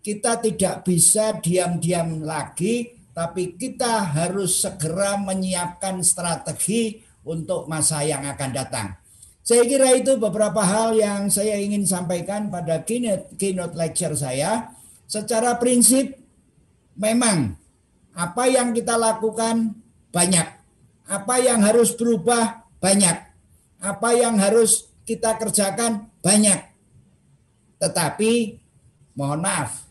[SPEAKER 3] Kita tidak bisa diam-diam lagi tapi kita harus segera menyiapkan strategi untuk masa yang akan datang. Saya kira itu beberapa hal yang saya ingin sampaikan pada keynote, keynote lecture saya. Secara prinsip, memang apa yang kita lakukan banyak, apa yang harus berubah banyak, apa yang harus kita kerjakan banyak. Tetapi mohon maaf,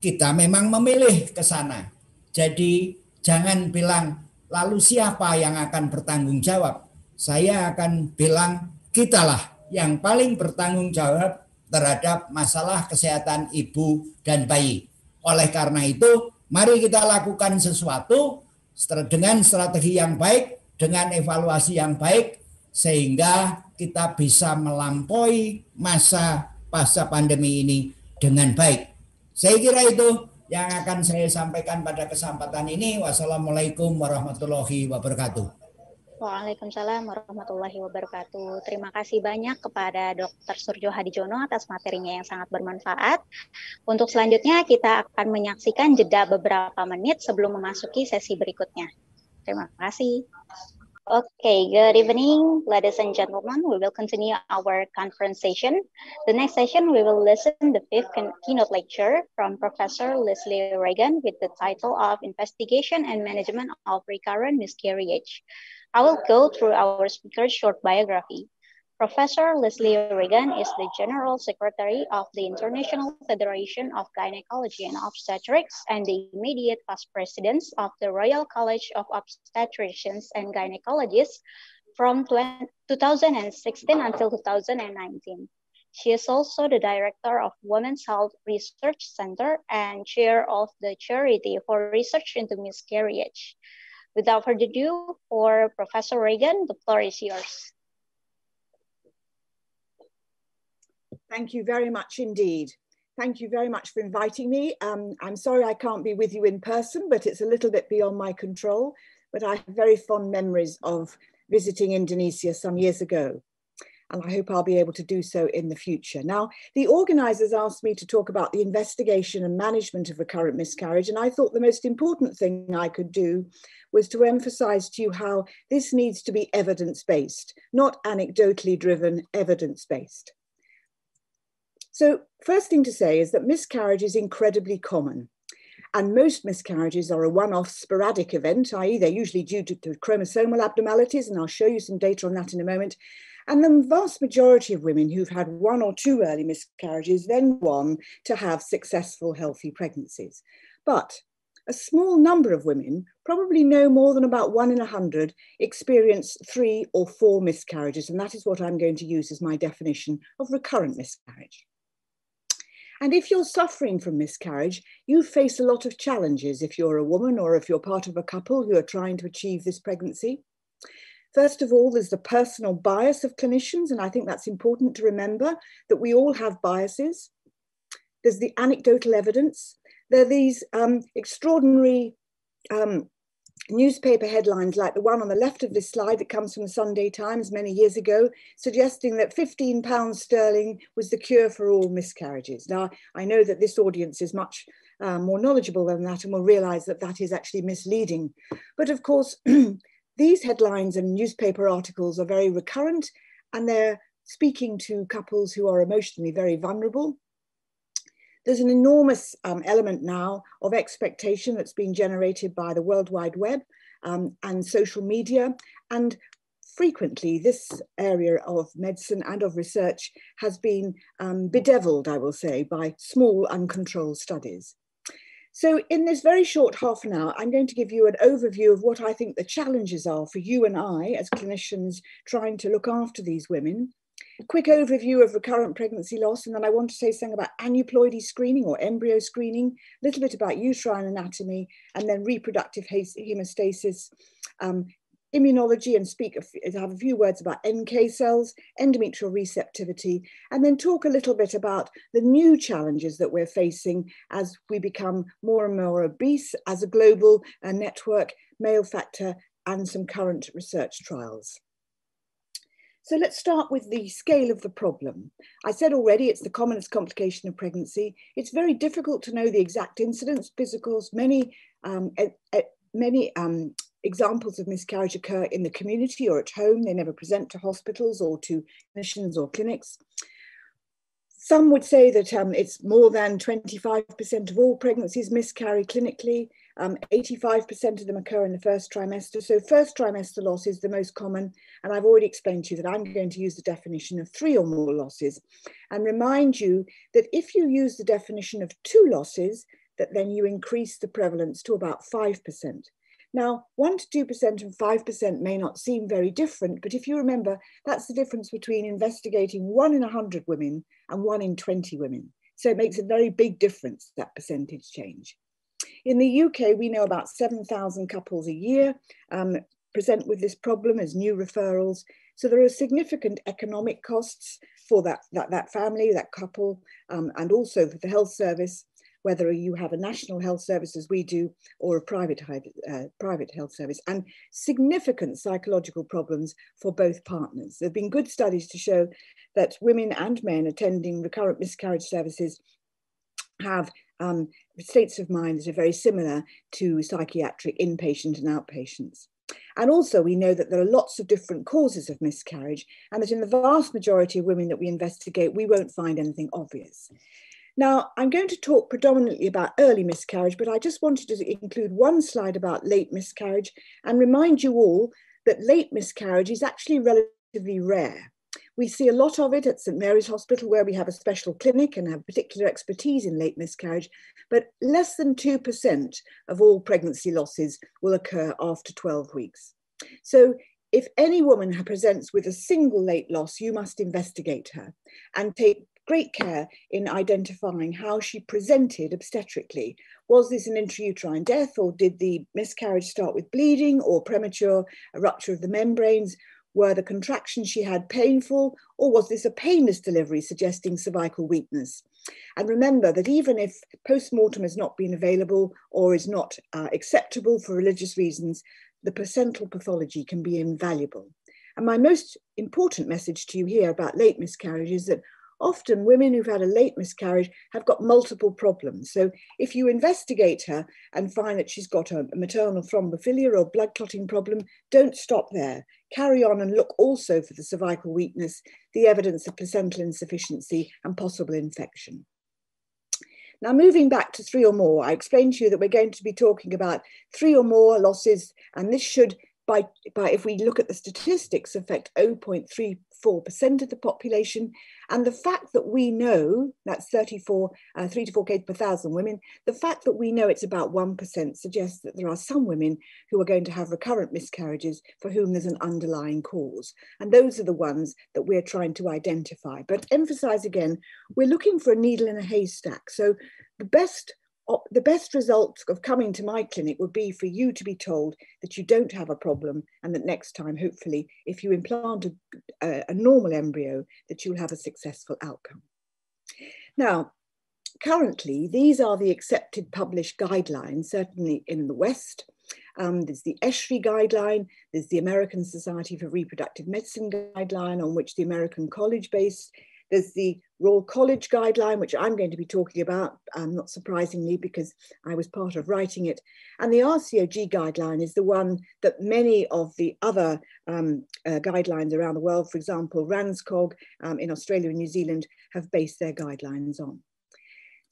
[SPEAKER 3] kita memang memilih ke sana. Jadi jangan bilang lalu siapa yang akan bertanggung jawab? Saya akan bilang kitalah yang paling bertanggung jawab terhadap masalah kesehatan ibu dan bayi. Oleh karena itu, mari kita lakukan sesuatu dengan strategi yang baik, dengan evaluasi yang baik, sehingga kita bisa melampaui masa pasca pandemi ini dengan baik. Saya kira itu yang akan saya sampaikan pada kesempatan ini. Wassalamualaikum warahmatullahi wabarakatuh.
[SPEAKER 1] Waalaikumsalam warahmatullahi wabarakatuh. Terima kasih banyak kepada Dr. Surjo Hadijono atas materinya yang sangat bermanfaat. Untuk selanjutnya kita akan menyaksikan jeda beberapa menit sebelum memasuki sesi berikutnya. Terima kasih. Okay, good evening, ladies and gentlemen. We will continue our conference session. The next session, we will listen the fifth keynote lecture from Professor Leslie Reagan with the title of Investigation and Management of Recurrent Miscarriage. I will go through our speaker's short biography. Professor Leslie Regan is the General Secretary of the International Federation of Gynecology and Obstetrics and the immediate past president of the Royal College of Obstetricians and Gynecologists from 2016 until 2019. She is also the director of Women's Health Research Center and chair of the Charity for Research into Miscarriage. Without further ado, for Professor Reagan, the floor is yours.
[SPEAKER 4] Thank you very much indeed. Thank you very much for inviting me. Um, I'm sorry I can't be with you in person, but it's a little bit beyond my control. But I have very fond memories of visiting Indonesia some years ago. And I hope I'll be able to do so in the future. Now, the organizers asked me to talk about the investigation and management of recurrent miscarriage. And I thought the most important thing I could do was to emphasize to you how this needs to be evidence based, not anecdotally driven evidence based. So, first thing to say is that miscarriage is incredibly common. And most miscarriages are a one off sporadic event, i.e., they're usually due to, to, chromosomal abnormalities, and I'll show you some data on that in a moment. And the vast majority of women who've had one or two early miscarriages then go on to have successful, healthy pregnancies. But a small number of women, probably no more than about one in a hundred, experience three or four miscarriages, and that is what I'm going to use as my definition of recurrent miscarriage. And if you're suffering from miscarriage, you face a lot of challenges if you're a woman or if you're part of a couple who are trying to achieve this pregnancy. First of all, there's the personal bias of clinicians, and I think that's important to remember that we all have biases. There's the anecdotal evidence. There are these um, extraordinary um, newspaper headlines like the one on the left of this slide that comes from the Sunday Times many years ago, suggesting that 15 pounds sterling was the cure for all miscarriages. Now, I know that this audience is much uh, more knowledgeable than that and will realize that that is actually misleading. But of course, these headlines and newspaper articles are very recurrent and they're speaking to couples who are emotionally very vulnerable there's an enormous um, element now of expectation that's been generated by the World Wide Web um, and social media. And frequently, this area of medicine and of research has been um, bedeviled, I will say, by small, uncontrolled studies. So, in this very short half an hour, I'm going to give you an overview of what I think the challenges are for you and I as clinicians trying to look after these women a quick overview of recurrent pregnancy loss, and then I want to say something about aneuploidy screening or embryo screening, a little bit about uterine anatomy, and then reproductive hemostasis, um, immunology, and speak have a few words about NK cells, endometrial receptivity, and then talk a little bit about the new challenges that we're facing as we become more and more obese as a global uh, network, male factor, and some current research trials. So let's start with the scale of the problem. I said already it's the commonest complication of pregnancy. It's very difficult to know the exact incidence, physicals. Many, um, many um, examples of miscarriage occur in the community or at home. They never present to hospitals or to clinicians or clinics. Some would say that um, it's more than 25% of all pregnancies miscarry clinically. Um, 85% of them occur in the first trimester. So, first trimester loss is the most common. And I've already explained to you that I'm going to use the definition of three or more losses and remind you that if you use the definition of two losses, that then you increase the prevalence to about 5%. Now, 1 to 2% and 5% may not seem very different, but if you remember, that's the difference between investigating one in 100 women and one in 20 women. So it makes a very big difference, that percentage change. In the UK, we know about 7,000 couples a year um, present with this problem as new referrals. So there are significant economic costs for that, that, that family, that couple, um, and also for the health service, whether you have a national health service as we do or a private, uh, private health service, and significant psychological problems for both partners. There have been good studies to show that women and men attending recurrent miscarriage services have um, states of mind that are very similar to psychiatric inpatient and outpatients. And also, we know that there are lots of different causes of miscarriage, and that in the vast majority of women that we investigate, we won't find anything obvious. Now, I'm going to talk predominantly about early miscarriage, but I just wanted to include one slide about late miscarriage and remind you all that late miscarriage is actually relatively rare. We see a lot of it at St Mary's Hospital, where we have a special clinic and have particular expertise in late miscarriage, but less than 2% of all pregnancy losses will occur after 12 weeks. So if any woman presents with a single late loss, you must investigate her and take great care in identifying how she presented obstetrically. Was this an intrauterine death, or did the miscarriage start with bleeding or premature rupture of the membranes? Were the contractions she had painful, or was this a painless delivery suggesting cervical weakness? And remember that even if post mortem has not been available or is not uh, acceptable for religious reasons, the placental pathology can be invaluable. And my most important message to you here about late miscarriage is that often women who've had a late miscarriage have got multiple problems. So if you investigate her and find that she's got a maternal thrombophilia or blood clotting problem, don't stop there. Carry on and look also for the cervical weakness, the evidence of placental insufficiency and possible infection. Now, moving back to three or more, I explained to you that we're going to be talking about three or more losses, and this should by, by if we look at the statistics, affect 0.34% of the population. And the fact that we know that's 34, uh, 3 to 4 cases per thousand women, the fact that we know it's about 1% suggests that there are some women who are going to have recurrent miscarriages for whom there's an underlying cause. And those are the ones that we're trying to identify. But emphasize again, we're looking for a needle in a haystack. So the best the best result of coming to my clinic would be for you to be told that you don't have a problem and that next time, hopefully, if you implant a, a, a normal embryo, that you'll have a successful outcome. Now, currently, these are the accepted published guidelines, certainly in the West. Um, there's the ESHRI guideline, there's the American Society for Reproductive Medicine guideline, on which the American college based there's the Royal College guideline, which I'm going to be talking about, um, not surprisingly, because I was part of writing it. And the RCOG guideline is the one that many of the other um, uh, guidelines around the world, for example, RANSCOG um, in Australia and New Zealand, have based their guidelines on.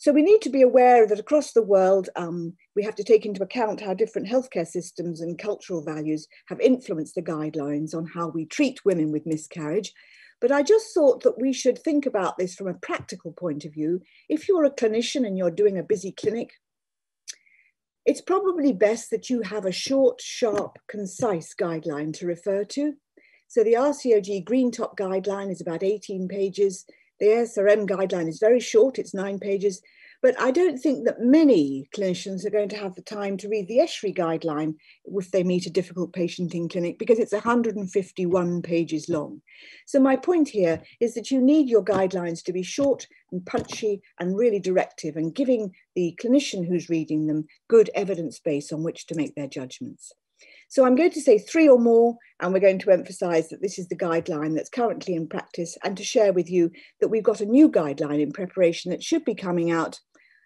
[SPEAKER 4] So we need to be aware that across the world, um, we have to take into account how different healthcare systems and cultural values have influenced the guidelines on how we treat women with miscarriage but I just thought that we should think about this from a practical point of view. If you're a clinician and you're doing a busy clinic, it's probably best that you have a short, sharp, concise guideline to refer to. So the RCOG Green Top guideline is about 18 pages. The ASRM guideline is very short, it's nine pages. But I don't think that many clinicians are going to have the time to read the ESHRI guideline if they meet a difficult patient in clinic because it's 151 pages long. So my point here is that you need your guidelines to be short and punchy and really directive and giving the clinician who's reading them good evidence base on which to make their judgments. So I'm going to say three or more, and we're going to emphasise that this is the guideline that's currently in practice, and to share with you that we've got a new guideline in preparation that should be coming out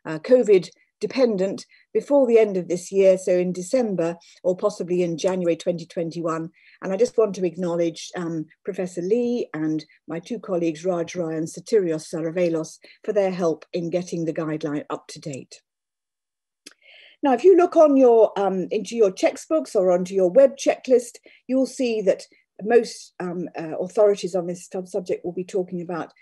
[SPEAKER 4] uh, COVID dependent before the end of this year, so in December or possibly in January 2021. And I just want to acknowledge um, Professor Lee and my two colleagues, Raj Rai and Satirios Saravelos, for their help in getting the guideline up to date. Now, if you look on your, um, into your textbooks or onto your web checklist, you'll see that most um, uh, authorities on this subject will be talking about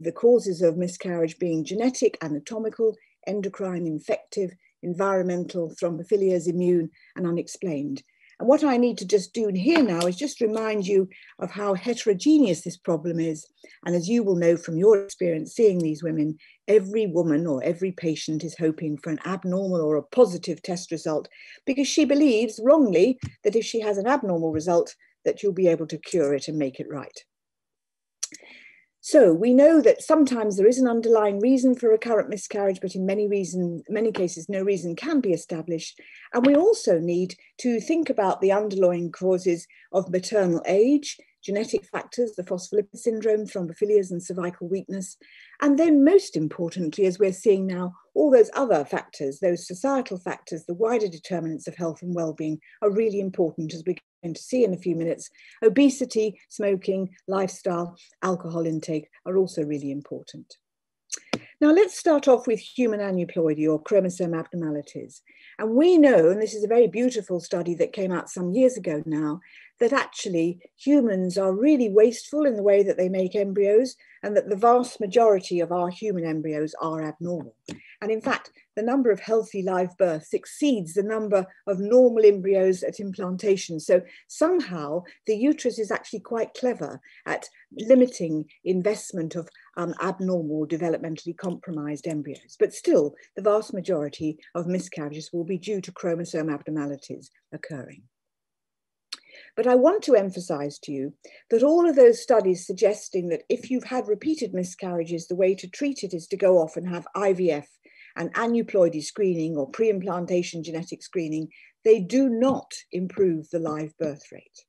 [SPEAKER 4] the causes of miscarriage being genetic, anatomical, endocrine, infective, environmental, thrombophilias, immune, and unexplained. And what I need to just do here now is just remind you of how heterogeneous this problem is. And as you will know from your experience seeing these women, every woman or every patient is hoping for an abnormal or a positive test result because she believes wrongly that if she has an abnormal result, that you'll be able to cure it and make it right. So we know that sometimes there is an underlying reason for recurrent miscarriage, but in many reason, many cases, no reason can be established. And we also need to think about the underlying causes of maternal age, genetic factors, the phospholipid syndrome, thrombophilias, and cervical weakness. And then, most importantly, as we're seeing now, all those other factors, those societal factors, the wider determinants of health and well-being are really important as we're going to see in a few minutes. Obesity, smoking, lifestyle, alcohol intake are also really important. Now, let's start off with human aneuploidy or chromosome abnormalities. And we know, and this is a very beautiful study that came out some years ago now, that actually humans are really wasteful in the way that they make embryos and that the vast majority of our human embryos are abnormal. And in fact, the number of healthy live births exceeds the number of normal embryos at implantation. So somehow the uterus is actually quite clever at limiting investment of um, abnormal developmentally compromised embryos. But still, the vast majority of miscarriages will be due to chromosome abnormalities occurring. But I want to emphasize to you that all of those studies suggesting that if you've had repeated miscarriages, the way to treat it is to go off and have IVF and aneuploidy screening or pre implantation genetic screening, they do not improve the live birth rate.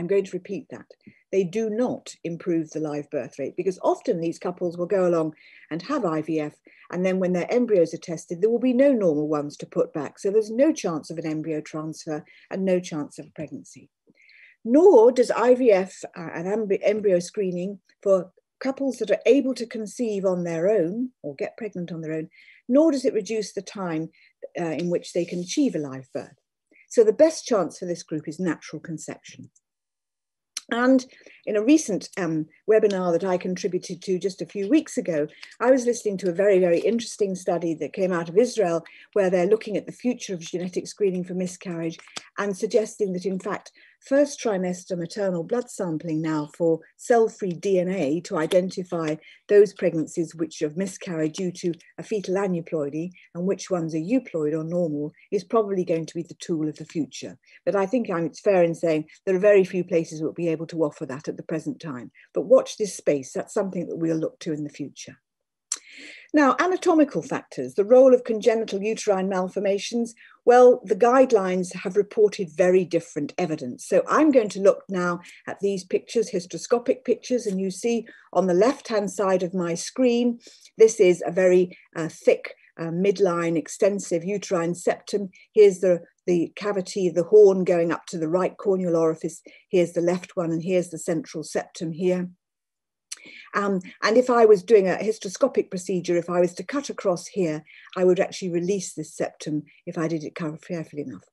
[SPEAKER 4] I'm going to repeat that. They do not improve the live birth rate because often these couples will go along and have IVF, and then when their embryos are tested, there will be no normal ones to put back. So there's no chance of an embryo transfer and no chance of pregnancy. Nor does IVF uh, and embryo screening for couples that are able to conceive on their own or get pregnant on their own, nor does it reduce the time uh, in which they can achieve a live birth. So the best chance for this group is natural conception. And in a recent um, webinar that I contributed to just a few weeks ago, I was listening to a very, very interesting study that came out of Israel, where they're looking at the future of genetic screening for miscarriage and suggesting that, in fact, first trimester maternal blood sampling now for cell free DNA to identify those pregnancies which have miscarried due to a fetal aneuploidy and which ones are euploid or normal is probably going to be the tool of the future. But I think I'm, it's fair in saying there are very few places that will be able to offer that at the present time. But watch this space, that's something that we'll look to in the future. Now, anatomical factors, the role of congenital uterine malformations, well, the guidelines have reported very different evidence. So I'm going to look now at these pictures, hysteroscopic pictures, and you see on the left-hand side of my screen, this is a very uh, thick uh, midline extensive uterine septum. Here's the, the cavity, the horn going up to the right corneal orifice. Here's the left one, and here's the central septum here. Um, and if I was doing a hysteroscopic procedure, if I was to cut across here, I would actually release this septum if I did it carefully enough.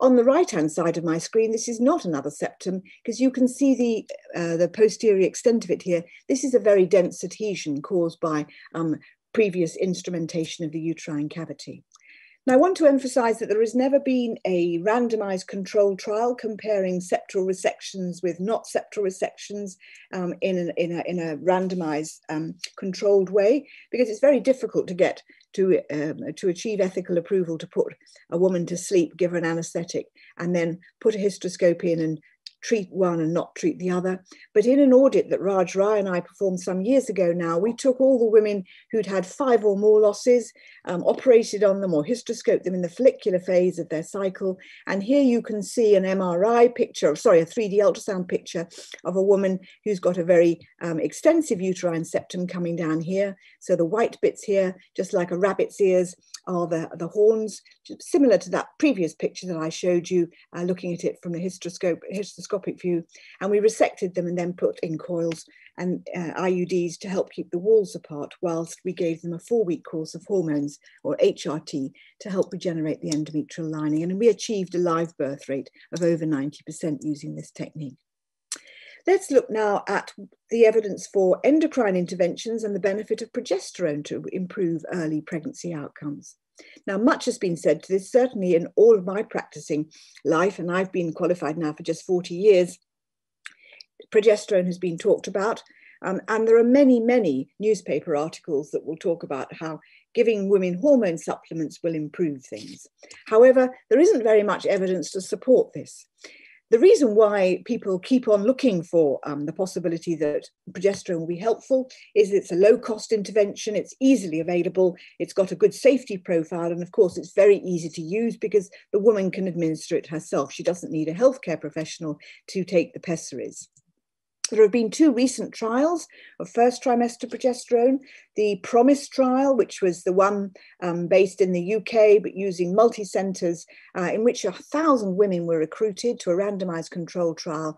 [SPEAKER 4] On the right-hand side of my screen, this is not another septum because you can see the, uh, the posterior extent of it here. This is a very dense adhesion caused by um, previous instrumentation of the uterine cavity. Now, I want to emphasise that there has never been a randomised control trial comparing septal resections with not septal resections um, in, an, in, a, in a randomised um, controlled way, because it's very difficult to get to, um, to achieve ethical approval to put a woman to sleep, give her an anaesthetic, and then put a hysteroscope in and treat one and not treat the other. But in an audit that Raj Rai and I performed some years ago now, we took all the women who'd had five or more losses, um, operated on them or hysteroscoped them in the follicular phase of their cycle. And here you can see an MRI picture, sorry, a 3D ultrasound picture of a woman who's got a very um, extensive uterine septum coming down here. So the white bits here, just like a rabbit's ears, are the, the horns, similar to that previous picture that I showed you, uh, looking at it from the hysteroscope, hysteroscope microscopic view, and we resected them and then put in coils and uh, IUDs to help keep the walls apart, whilst we gave them a four week course of hormones or HRT to help regenerate the endometrial lining. And we achieved a live birth rate of over 90% using this technique. Let's look now at the evidence for endocrine interventions and the benefit of progesterone to improve early pregnancy outcomes. Now, much has been said to this, certainly in all of my practicing life, and I've been qualified now for just 40 years. Progesterone has been talked about, um, and there are many, many newspaper articles that will talk about how giving women hormone supplements will improve things. However, there isn't very much evidence to support this the reason why people keep on looking for um, the possibility that progesterone will be helpful is it's a low cost intervention, it's easily available, it's got a good safety profile, and of course, it's very easy to use because the woman can administer it herself. She doesn't need a healthcare professional to take the pessaries. There have been two recent trials of first trimester progesterone the PROMISE trial, which was the one um, based in the UK but using multi centres, uh, in which a thousand women were recruited to a randomised control trial.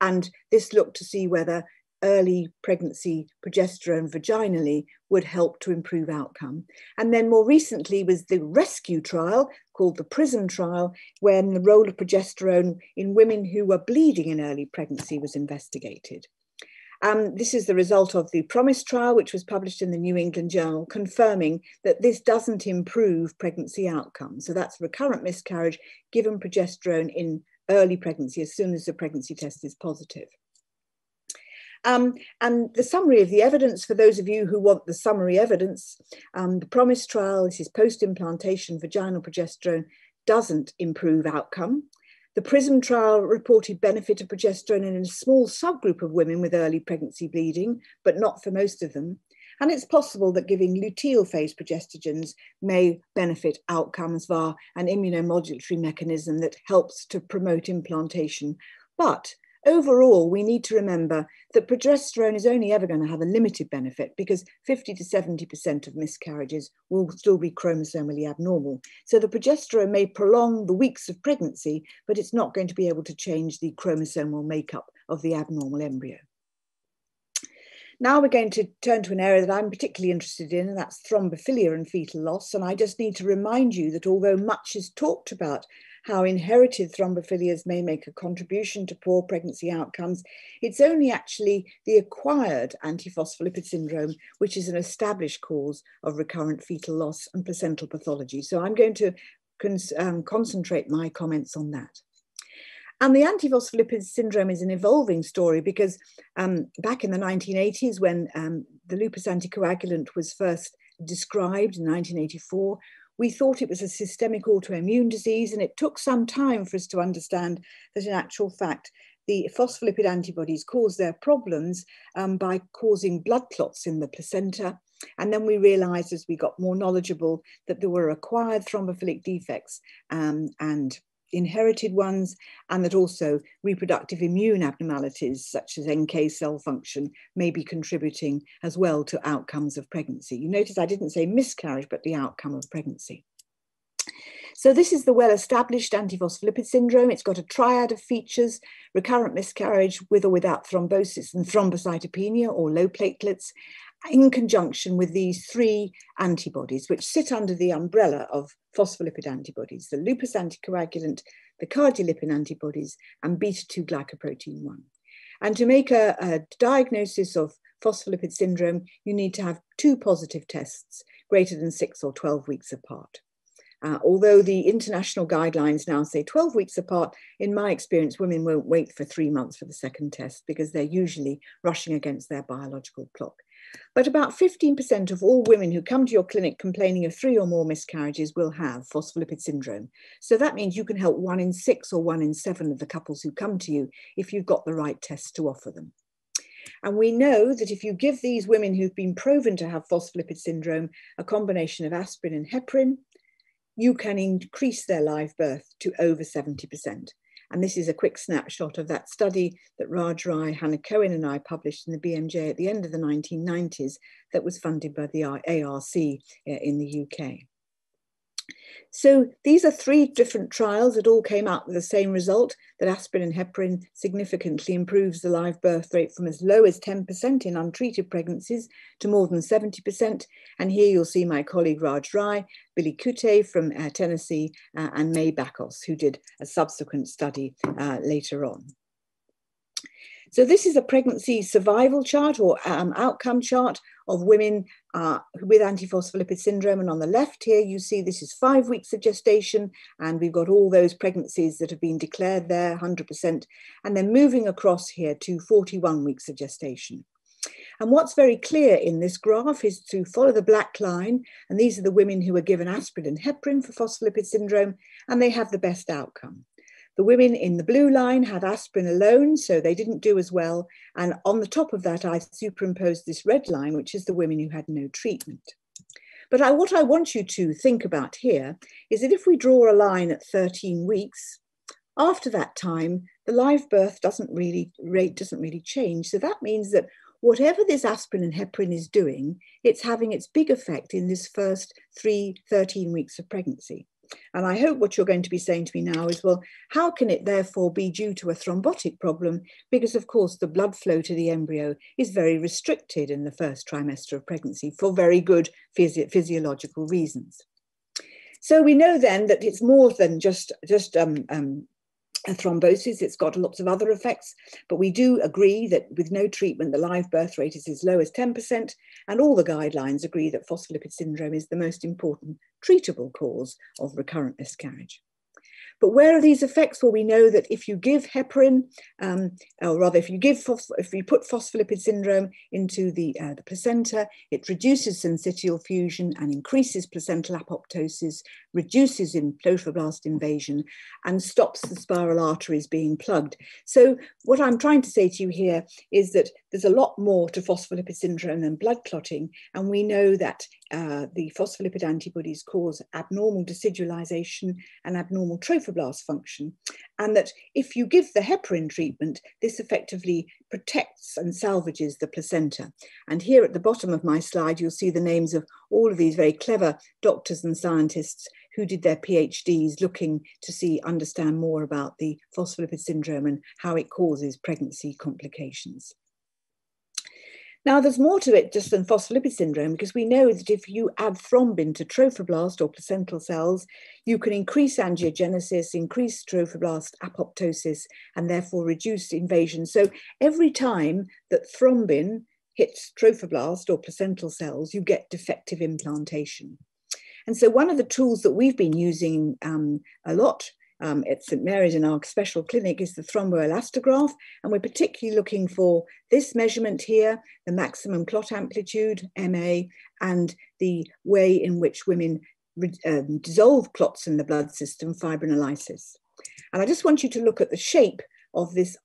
[SPEAKER 4] And this looked to see whether early pregnancy progesterone vaginally would help to improve outcome. And then more recently was the rescue trial called the PRISM trial, when the role of progesterone in women who were bleeding in early pregnancy was investigated. Um, this is the result of the PROMISE trial, which was published in the New England Journal, confirming that this doesn't improve pregnancy outcomes. So that's recurrent miscarriage given progesterone in early pregnancy as soon as the pregnancy test is positive. Um, and the summary of the evidence, for those of you who want the summary evidence, um, the PROMISE trial, this is post-implantation vaginal progesterone, doesn't improve outcome. The PRISM trial reported benefit of progesterone in a small subgroup of women with early pregnancy bleeding, but not for most of them. And it's possible that giving luteal phase progestogens may benefit outcomes via an immunomodulatory mechanism that helps to promote implantation. But overall, we need to remember that progesterone is only ever going to have a limited benefit because 50 to 70% of miscarriages will still be chromosomally abnormal. So the progesterone may prolong the weeks of pregnancy, but it's not going to be able to change the chromosomal makeup of the abnormal embryo. Now we're going to turn to an area that I'm particularly interested in, and that's thrombophilia and fetal loss. And I just need to remind you that although much is talked about how inherited thrombophilias may make a contribution to poor pregnancy outcomes, it's only actually the acquired antiphospholipid syndrome, which is an established cause of recurrent fetal loss and placental pathology. So I'm going to um, concentrate my comments on that. And the antiphospholipid syndrome is an evolving story because um, back in the 1980s, when um, the lupus anticoagulant was first described in 1984, we thought it was a systemic autoimmune disease, and it took some time for us to understand that in actual fact, the phospholipid antibodies cause their problems um, by causing blood clots in the placenta. And then we realized as we got more knowledgeable that there were acquired thrombophilic defects um, and inherited ones, and that also reproductive immune abnormalities such as NK cell function may be contributing as well to outcomes of pregnancy. You notice I didn't say miscarriage, but the outcome of pregnancy. So this is the well-established antiphospholipid syndrome. It's got a triad of features, recurrent miscarriage with or without thrombosis and thrombocytopenia or low platelets, in conjunction with these three antibodies, which sit under the umbrella of phospholipid antibodies the lupus anticoagulant, the cardiolipin antibodies, and beta 2 glycoprotein 1. And to make a, a diagnosis of phospholipid syndrome, you need to have two positive tests greater than six or 12 weeks apart. Uh, although the international guidelines now say 12 weeks apart, in my experience, women won't wait for three months for the second test because they're usually rushing against their biological clock. But about 15% of all women who come to your clinic complaining of three or more miscarriages will have phospholipid syndrome. So that means you can help one in six or one in seven of the couples who come to you if you've got the right tests to offer them. And we know that if you give these women who've been proven to have phospholipid syndrome a combination of aspirin and heparin, you can increase their live birth to over 70%. And this is a quick snapshot of that study that Raj Rai, Hannah Cohen, and I published in the BMJ at the end of the 1990s that was funded by the ARC uh, in the UK. So these are three different trials that all came out with the same result that aspirin and heparin significantly improves the live birth rate from as low as 10% in untreated pregnancies to more than 70%. And here you'll see my colleague Raj Rai, Billy Kute from uh, Tennessee, uh, and May Bakos, who did a subsequent study uh, later on. So this is a pregnancy survival chart or um, outcome chart of women uh, with antiphospholipid syndrome. And on the left here, you see this is five weeks of gestation, and we've got all those pregnancies that have been declared there, 100%, and then moving across here to 41 weeks of gestation. And what's very clear in this graph is to follow the black line, and these are the women who were given aspirin and heparin for phospholipid syndrome, and they have the best outcome. The women in the blue line had aspirin alone, so they didn't do as well. And on the top of that, i superimposed this red line, which is the women who had no treatment. But I, what I want you to think about here is that if we draw a line at 13 weeks, after that time, the live birth doesn't really rate doesn't really change. So that means that whatever this aspirin and heparin is doing, it's having its big effect in this first three, 13 weeks of pregnancy. And I hope what you're going to be saying to me now is, well, how can it therefore be due to a thrombotic problem? Because, of course, the blood flow to the embryo is very restricted in the first trimester of pregnancy for very good physio physiological reasons. So we know then that it's more than just, just um, um, thrombosis. It's got lots of other effects, but we do agree that with no treatment, the live birth rate is as low as 10%, and all the guidelines agree that phospholipid syndrome is the most important treatable cause of recurrent miscarriage. But where are these effects? Well, we know that if you give heparin, um, or rather, if you give if you put phospholipid syndrome into the, uh, the placenta, it reduces syncytial fusion and increases placental apoptosis, reduces in plotroblast invasion, and stops the spiral arteries being plugged. So what I'm trying to say to you here is that there's a lot more to phospholipid syndrome than blood clotting, and we know that uh, the phospholipid antibodies cause abnormal decidualization and abnormal trophoblast function, and that if you give the heparin treatment, this effectively protects and salvages the placenta. And here at the bottom of my slide, you'll see the names of all of these very clever doctors and scientists who did their PhDs looking to see, understand more about the phospholipid syndrome and how it causes pregnancy complications. Now, there's more to it just than phospholipid syndrome because we know that if you add thrombin to trophoblast or placental cells, you can increase angiogenesis, increase trophoblast apoptosis, and therefore reduce invasion. So every time that thrombin hits trophoblast or placental cells, you get defective implantation. And so, one of the tools that we've been using um, a lot um, at St Mary's in our special clinic is the thromboelastograph. And we're particularly looking for this measurement here, the maximum clot amplitude, MA, and the way in which women um, dissolve clots in the blood system, fibrinolysis. And I just want you to look at the shape of this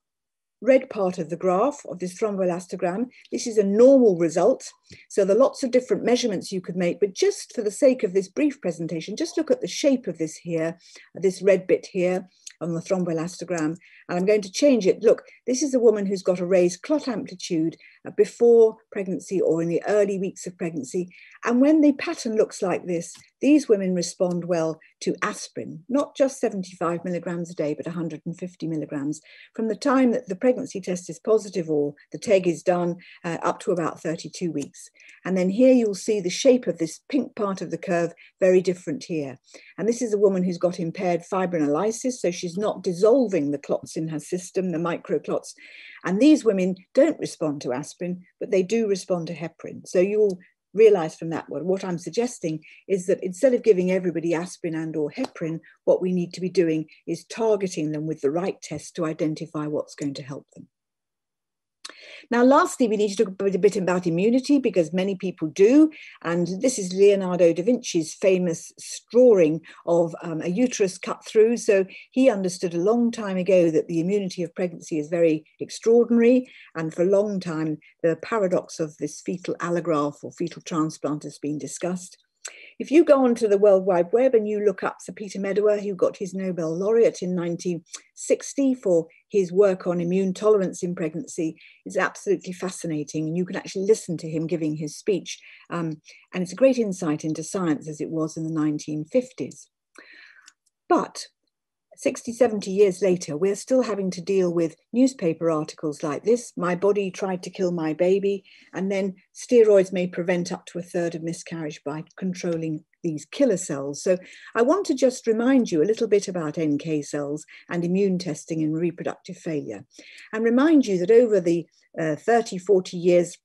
[SPEAKER 4] red part of the graph of this thromboelastogram. This is a normal result. So there are lots of different measurements you could make, but just for the sake of this brief presentation, just look at the shape of this here, this red bit here on the thromboelastogram and I'm going to change it. Look, this is a woman who's got a raised clot amplitude uh, before pregnancy or in the early weeks of pregnancy. And when the pattern looks like this, these women respond well to aspirin, not just 75 milligrams a day, but 150 milligrams. From the time that the pregnancy test is positive or the TEG is done, uh, up to about 32 weeks. And then here you'll see the shape of this pink part of the curve, very different here. And this is a woman who's got impaired fibrinolysis, so she's not dissolving the clots clots in her system, the microclots. And these women don't respond to aspirin, but they do respond to heparin. So you'll realize from that what, what I'm suggesting is that instead of giving everybody aspirin and or heparin, what we need to be doing is targeting them with the right test to identify what's going to help them. Now, lastly, we need to talk a bit about immunity because many people do. And this is Leonardo da Vinci's famous drawing of um, a uterus cut through. So he understood a long time ago that the immunity of pregnancy is very extraordinary. And for a long time, the paradox of this fetal allograft or fetal transplant has been discussed. If you go onto the World Wide Web and you look up Sir Peter Medawar, who got his Nobel laureate in 1960 for his work on immune tolerance in pregnancy is absolutely fascinating. And you can actually listen to him giving his speech. Um, and it's a great insight into science as it was in the 1950s. But 60, 70 years later, we're still having to deal with newspaper articles like this My body tried to kill my baby, and then steroids may prevent up to a third of miscarriage by controlling these killer cells. So I want to just remind you a little bit about NK cells and immune testing in reproductive failure and remind you that over the uh, 30, 40 years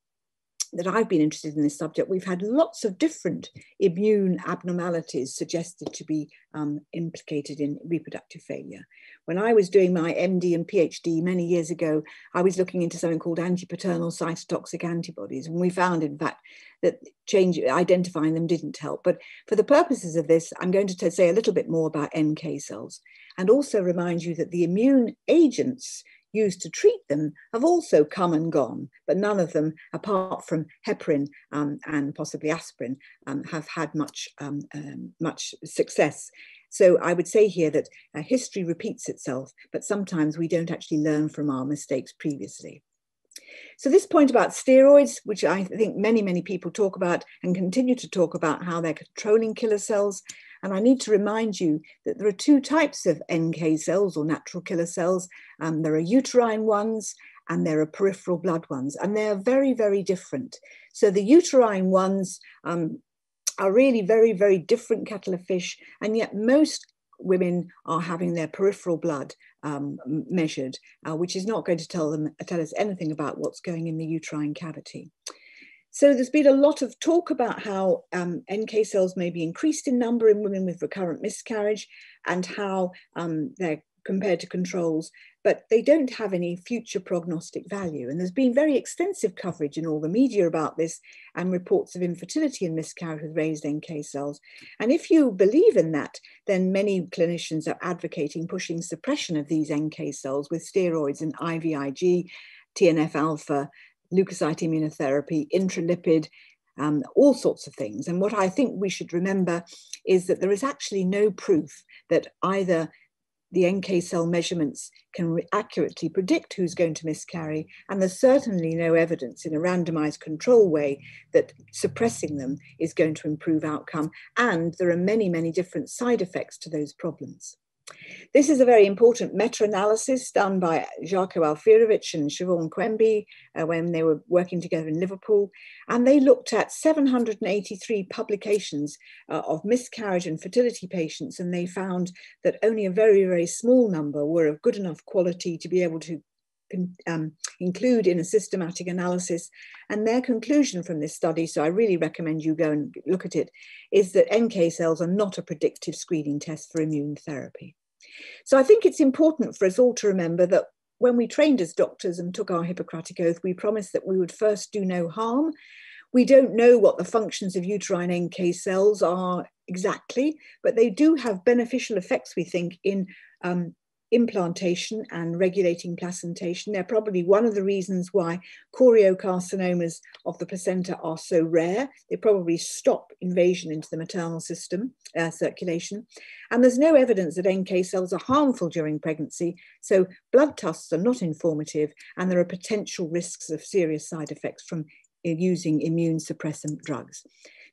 [SPEAKER 4] that I've been interested in this subject, we've had lots of different immune abnormalities suggested to be um, implicated in reproductive failure. When I was doing my MD and PhD many years ago, I was looking into something called anti-paternal cytotoxic antibodies, and we found, in fact, that change identifying them didn't help. But for the purposes of this, I'm going to say a little bit more about NK cells, and also remind you that the immune agents used to treat them have also come and gone, but none of them, apart from heparin um, and possibly aspirin, um, have had much, um, um, much success. So I would say here that uh, history repeats itself, but sometimes we don't actually learn from our mistakes previously. So this point about steroids, which I think many, many people talk about and continue to talk about how they're controlling killer cells, and I need to remind you that there are two types of NK cells or natural killer cells. Um, there are uterine ones and there are peripheral blood ones, and they are very, very different. So the uterine ones um, are really very, very different kettle of fish, and yet most women are having their peripheral blood um, measured, uh, which is not going to tell them tell us anything about what's going in the uterine cavity. So there's been a lot of talk about how um, NK cells may be increased in number in women with recurrent miscarriage and how um, they're compared to controls, but they don't have any future prognostic value. And there's been very extensive coverage in all the media about this and reports of infertility and miscarriage with raised NK cells. And if you believe in that, then many clinicians are advocating pushing suppression of these NK cells with steroids and IVIG TNF alpha leukocyte immunotherapy, intralipid, um, all sorts of things. And what I think we should remember is that there is actually no proof that either the NK cell measurements can accurately predict who's going to miscarry, and there's certainly no evidence in a randomized control way that suppressing them is going to improve outcome. And there are many, many different side effects to those problems. This is a very important meta-analysis done by Jarko Alfirovich and Siobhan Quemby uh, when they were working together in Liverpool. And they looked at 783 publications uh, of miscarriage and fertility patients. And they found that only a very, very small number were of good enough quality to be able to um, include in a systematic analysis. And their conclusion from this study, so I really recommend you go and look at it, is that NK cells are not a predictive screening test for immune therapy. So I think it's important for us all to remember that when we trained as doctors and took our Hippocratic oath, we promised that we would first do no harm. We don't know what the functions of uterine NK cells are exactly, but they do have beneficial effects, we think, in um, implantation and regulating placentation. They're probably one of the reasons why choriocarcinomas of the placenta are so rare. They probably stop invasion into the maternal system uh, circulation. And there's no evidence that NK cells are harmful during pregnancy. So blood tests are not informative and there are potential risks of serious side effects from uh, using immune suppressant drugs.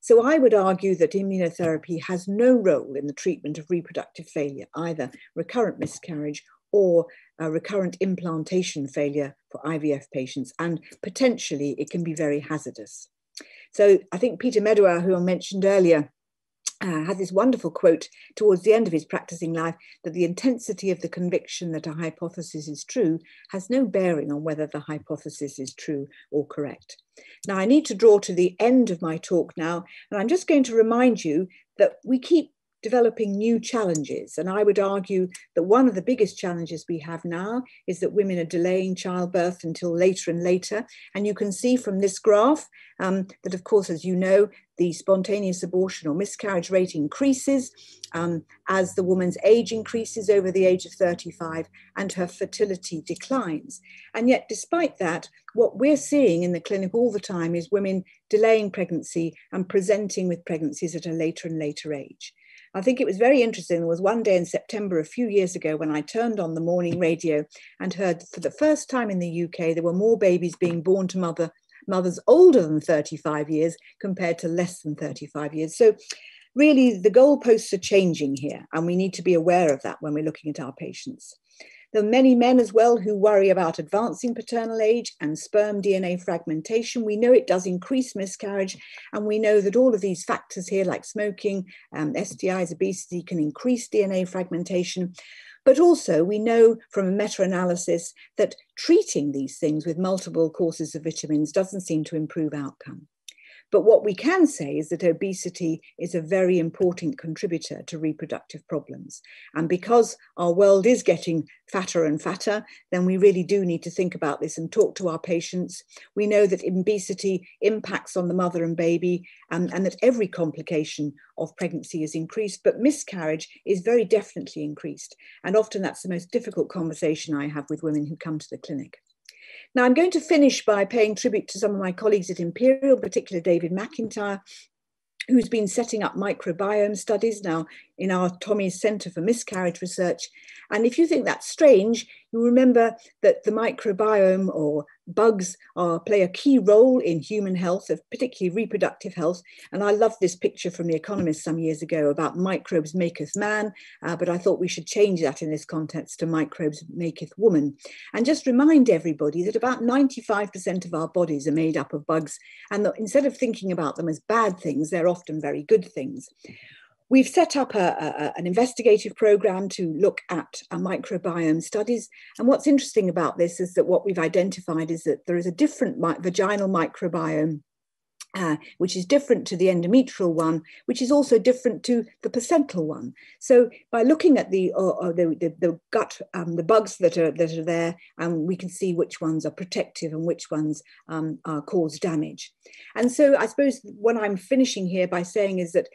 [SPEAKER 4] So I would argue that immunotherapy has no role in the treatment of reproductive failure, either recurrent miscarriage or recurrent implantation failure for IVF patients, and potentially it can be very hazardous. So I think Peter Medawar, who I mentioned earlier, uh, this wonderful quote towards the end of his practicing life that the intensity of the conviction that a hypothesis is true has no bearing on whether the hypothesis is true or correct. Now, I need to draw to the end of my talk now, and I'm just going to remind you that we keep developing new challenges. And I would argue that one of the biggest challenges we have now is that women are delaying childbirth until later and later. And you can see from this graph um, that, of course, as you know, the spontaneous abortion or miscarriage rate increases um, as the woman's age increases over the age of 35 and her fertility declines. And yet, despite that, what we're seeing in the clinic all the time is women delaying pregnancy and presenting with pregnancies at a later and later age. I think it was very interesting. There was one day in September a few years ago when I turned on the morning radio and heard for the first time in the UK there were more babies being born to mother mothers older than 35 years compared to less than 35 years. So really the goalposts are changing here and we need to be aware of that when we're looking at our patients. There are many men as well who worry about advancing paternal age and sperm DNA fragmentation. We know it does increase miscarriage, and we know that all of these factors here, like smoking, um, STIs, obesity, can increase DNA fragmentation. But also, we know from a meta analysis that treating these things with multiple courses of vitamins doesn't seem to improve outcome. But what we can say is that obesity is a very important contributor to reproductive problems. And because our world is getting fatter and fatter, then we really do need to think about this and talk to our patients. We know that obesity impacts on the mother and baby, um, and that every complication of pregnancy is increased, but miscarriage is very definitely increased. And often that's the most difficult conversation I have with women who come to the clinic. Now, I'm going to finish by paying tribute to some of my colleagues at Imperial, particularly David McIntyre, who's been setting up microbiome studies now in our Tommy's Centre for Miscarriage Research. And if you think that's strange, you remember that the microbiome or bugs are, play a key role in human health, of particularly reproductive health. And I love this picture from The Economist some years ago about microbes maketh man, uh, but I thought we should change that in this context to microbes maketh woman. And just remind everybody that about 95% of our bodies are made up of bugs, and that instead of thinking about them as bad things, they're often very good things. We've set up a, a, an investigative program to look at microbiome studies. And what's interesting about this is that what we've identified is that there is a different mi vaginal microbiome, uh, which is different to the endometrial one, which is also different to the placental one. So by looking at the uh, uh the, the, the, gut, um, the bugs that are that are there, um, we can see which ones are protective and which ones um, are, cause damage. And so I suppose what I'm finishing here by saying is that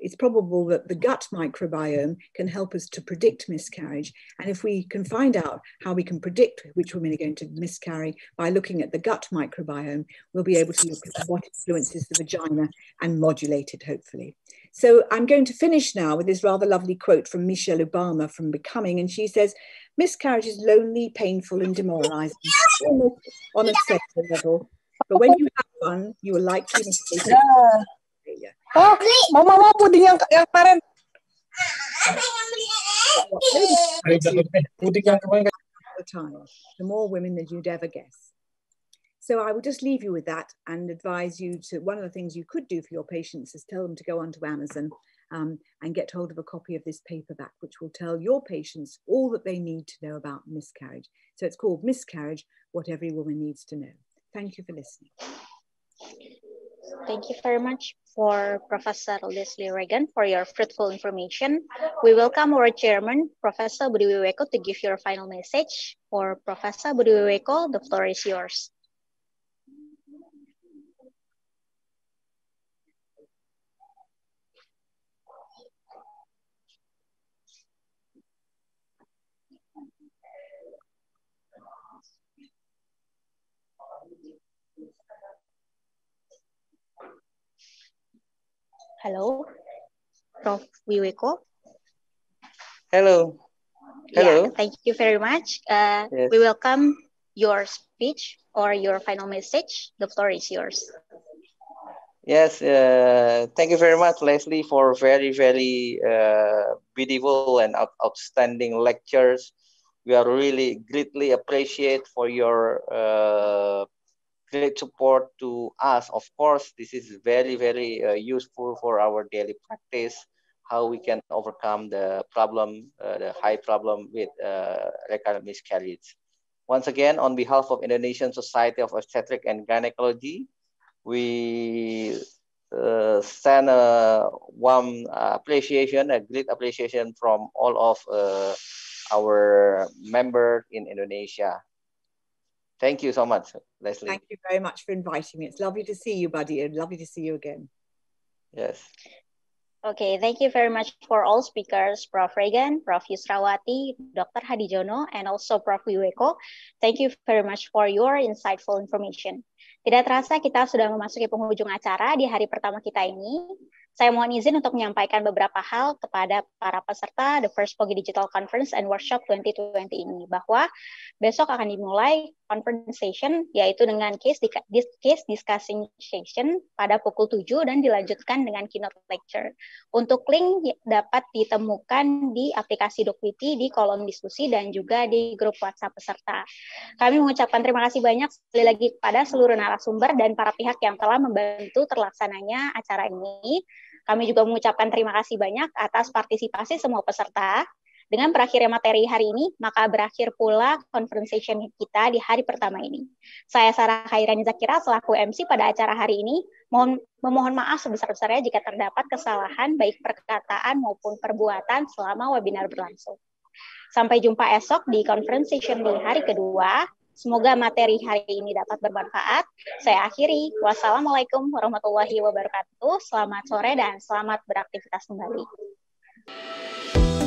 [SPEAKER 4] it's probable that the gut microbiome can help us to predict miscarriage. And if we can find out how we can predict which women are going to miscarry by looking at the gut microbiome, we'll be able to look at what influences the vagina and modulate it, hopefully. So I'm going to finish now with this rather lovely quote from Michelle Obama from Becoming. And she says, miscarriage is lonely, painful, and demoralizing on a sexual level. But when you have one, you are likely to." Yeah Oh, beli. Mama mau puding yang yang kemarin. Puding yang kemarin. The more women than you'd ever guess. So I will just leave you with that and advise you to one of the things you could do for your patients is tell them to go onto Amazon um, and get hold of a copy of this paperback, which will tell your patients all that they need to know about miscarriage. So it's called Miscarriage What Every Woman Needs to Know. Thank you for listening. Thank you very much
[SPEAKER 1] for Professor Leslie Reagan for your fruitful information. We welcome our chairman, Professor Budi Wiweko, to give your final message. For Professor Budi Wiweko, the floor is yours. Hello, Prof. Wiweko. Hello. Hello. Yeah, thank you very much. Uh, yes. We welcome your speech or your final message. The floor is yours.
[SPEAKER 4] Yes, uh,
[SPEAKER 3] thank you very much, Leslie, for very, very uh, beautiful and out outstanding lectures. We are really greatly appreciate for your uh, great support to us. Of course, this is very, very uh, useful for our daily practice, how we can overcome the problem, uh, the high problem with uh, recurrent miscarriage. Once again, on behalf of Indonesian Society of Obstetric and Gynecology, we uh, send a warm appreciation, a great appreciation from all of uh, our members in Indonesia. Thank you so much,
[SPEAKER 4] Leslie. Thank you very much for inviting me. It's lovely to see you, buddy, and lovely to see you again. Yes.
[SPEAKER 1] Okay, thank you very much for all speakers, Prof. Regan, Prof. Yusrawati, Dr. Hadijono, and also Prof. Wiweko. Thank you very much for your insightful information. Tidak terasa kita sudah memasuki penghujung acara di hari pertama kita ini. Saya mohon izin untuk menyampaikan beberapa hal kepada para peserta The First Pogi Digital Conference and Workshop 2020 ini, bahwa besok akan dimulai conference session, yaitu dengan case, case discussing session pada pukul 7 dan dilanjutkan dengan keynote lecture. Untuk link dapat ditemukan di aplikasi Dokwiti di kolom diskusi dan juga di grup WhatsApp peserta. Kami mengucapkan terima kasih banyak sekali lagi kepada seluruh seluruh narasumber dan para pihak yang telah membantu terlaksananya acara ini. Kami juga mengucapkan terima kasih banyak atas partisipasi semua peserta. Dengan berakhirnya materi hari ini, maka berakhir pula conversation kita di hari pertama ini. Saya Sarah Khairani Zakira selaku MC pada acara hari ini, mohon, memohon maaf sebesar-besarnya jika terdapat kesalahan baik perkataan maupun perbuatan selama webinar berlangsung. Sampai jumpa esok di konferensi di hari kedua. Semoga materi hari ini dapat bermanfaat. Saya akhiri. Wassalamualaikum warahmatullahi wabarakatuh. Selamat sore dan selamat beraktivitas kembali.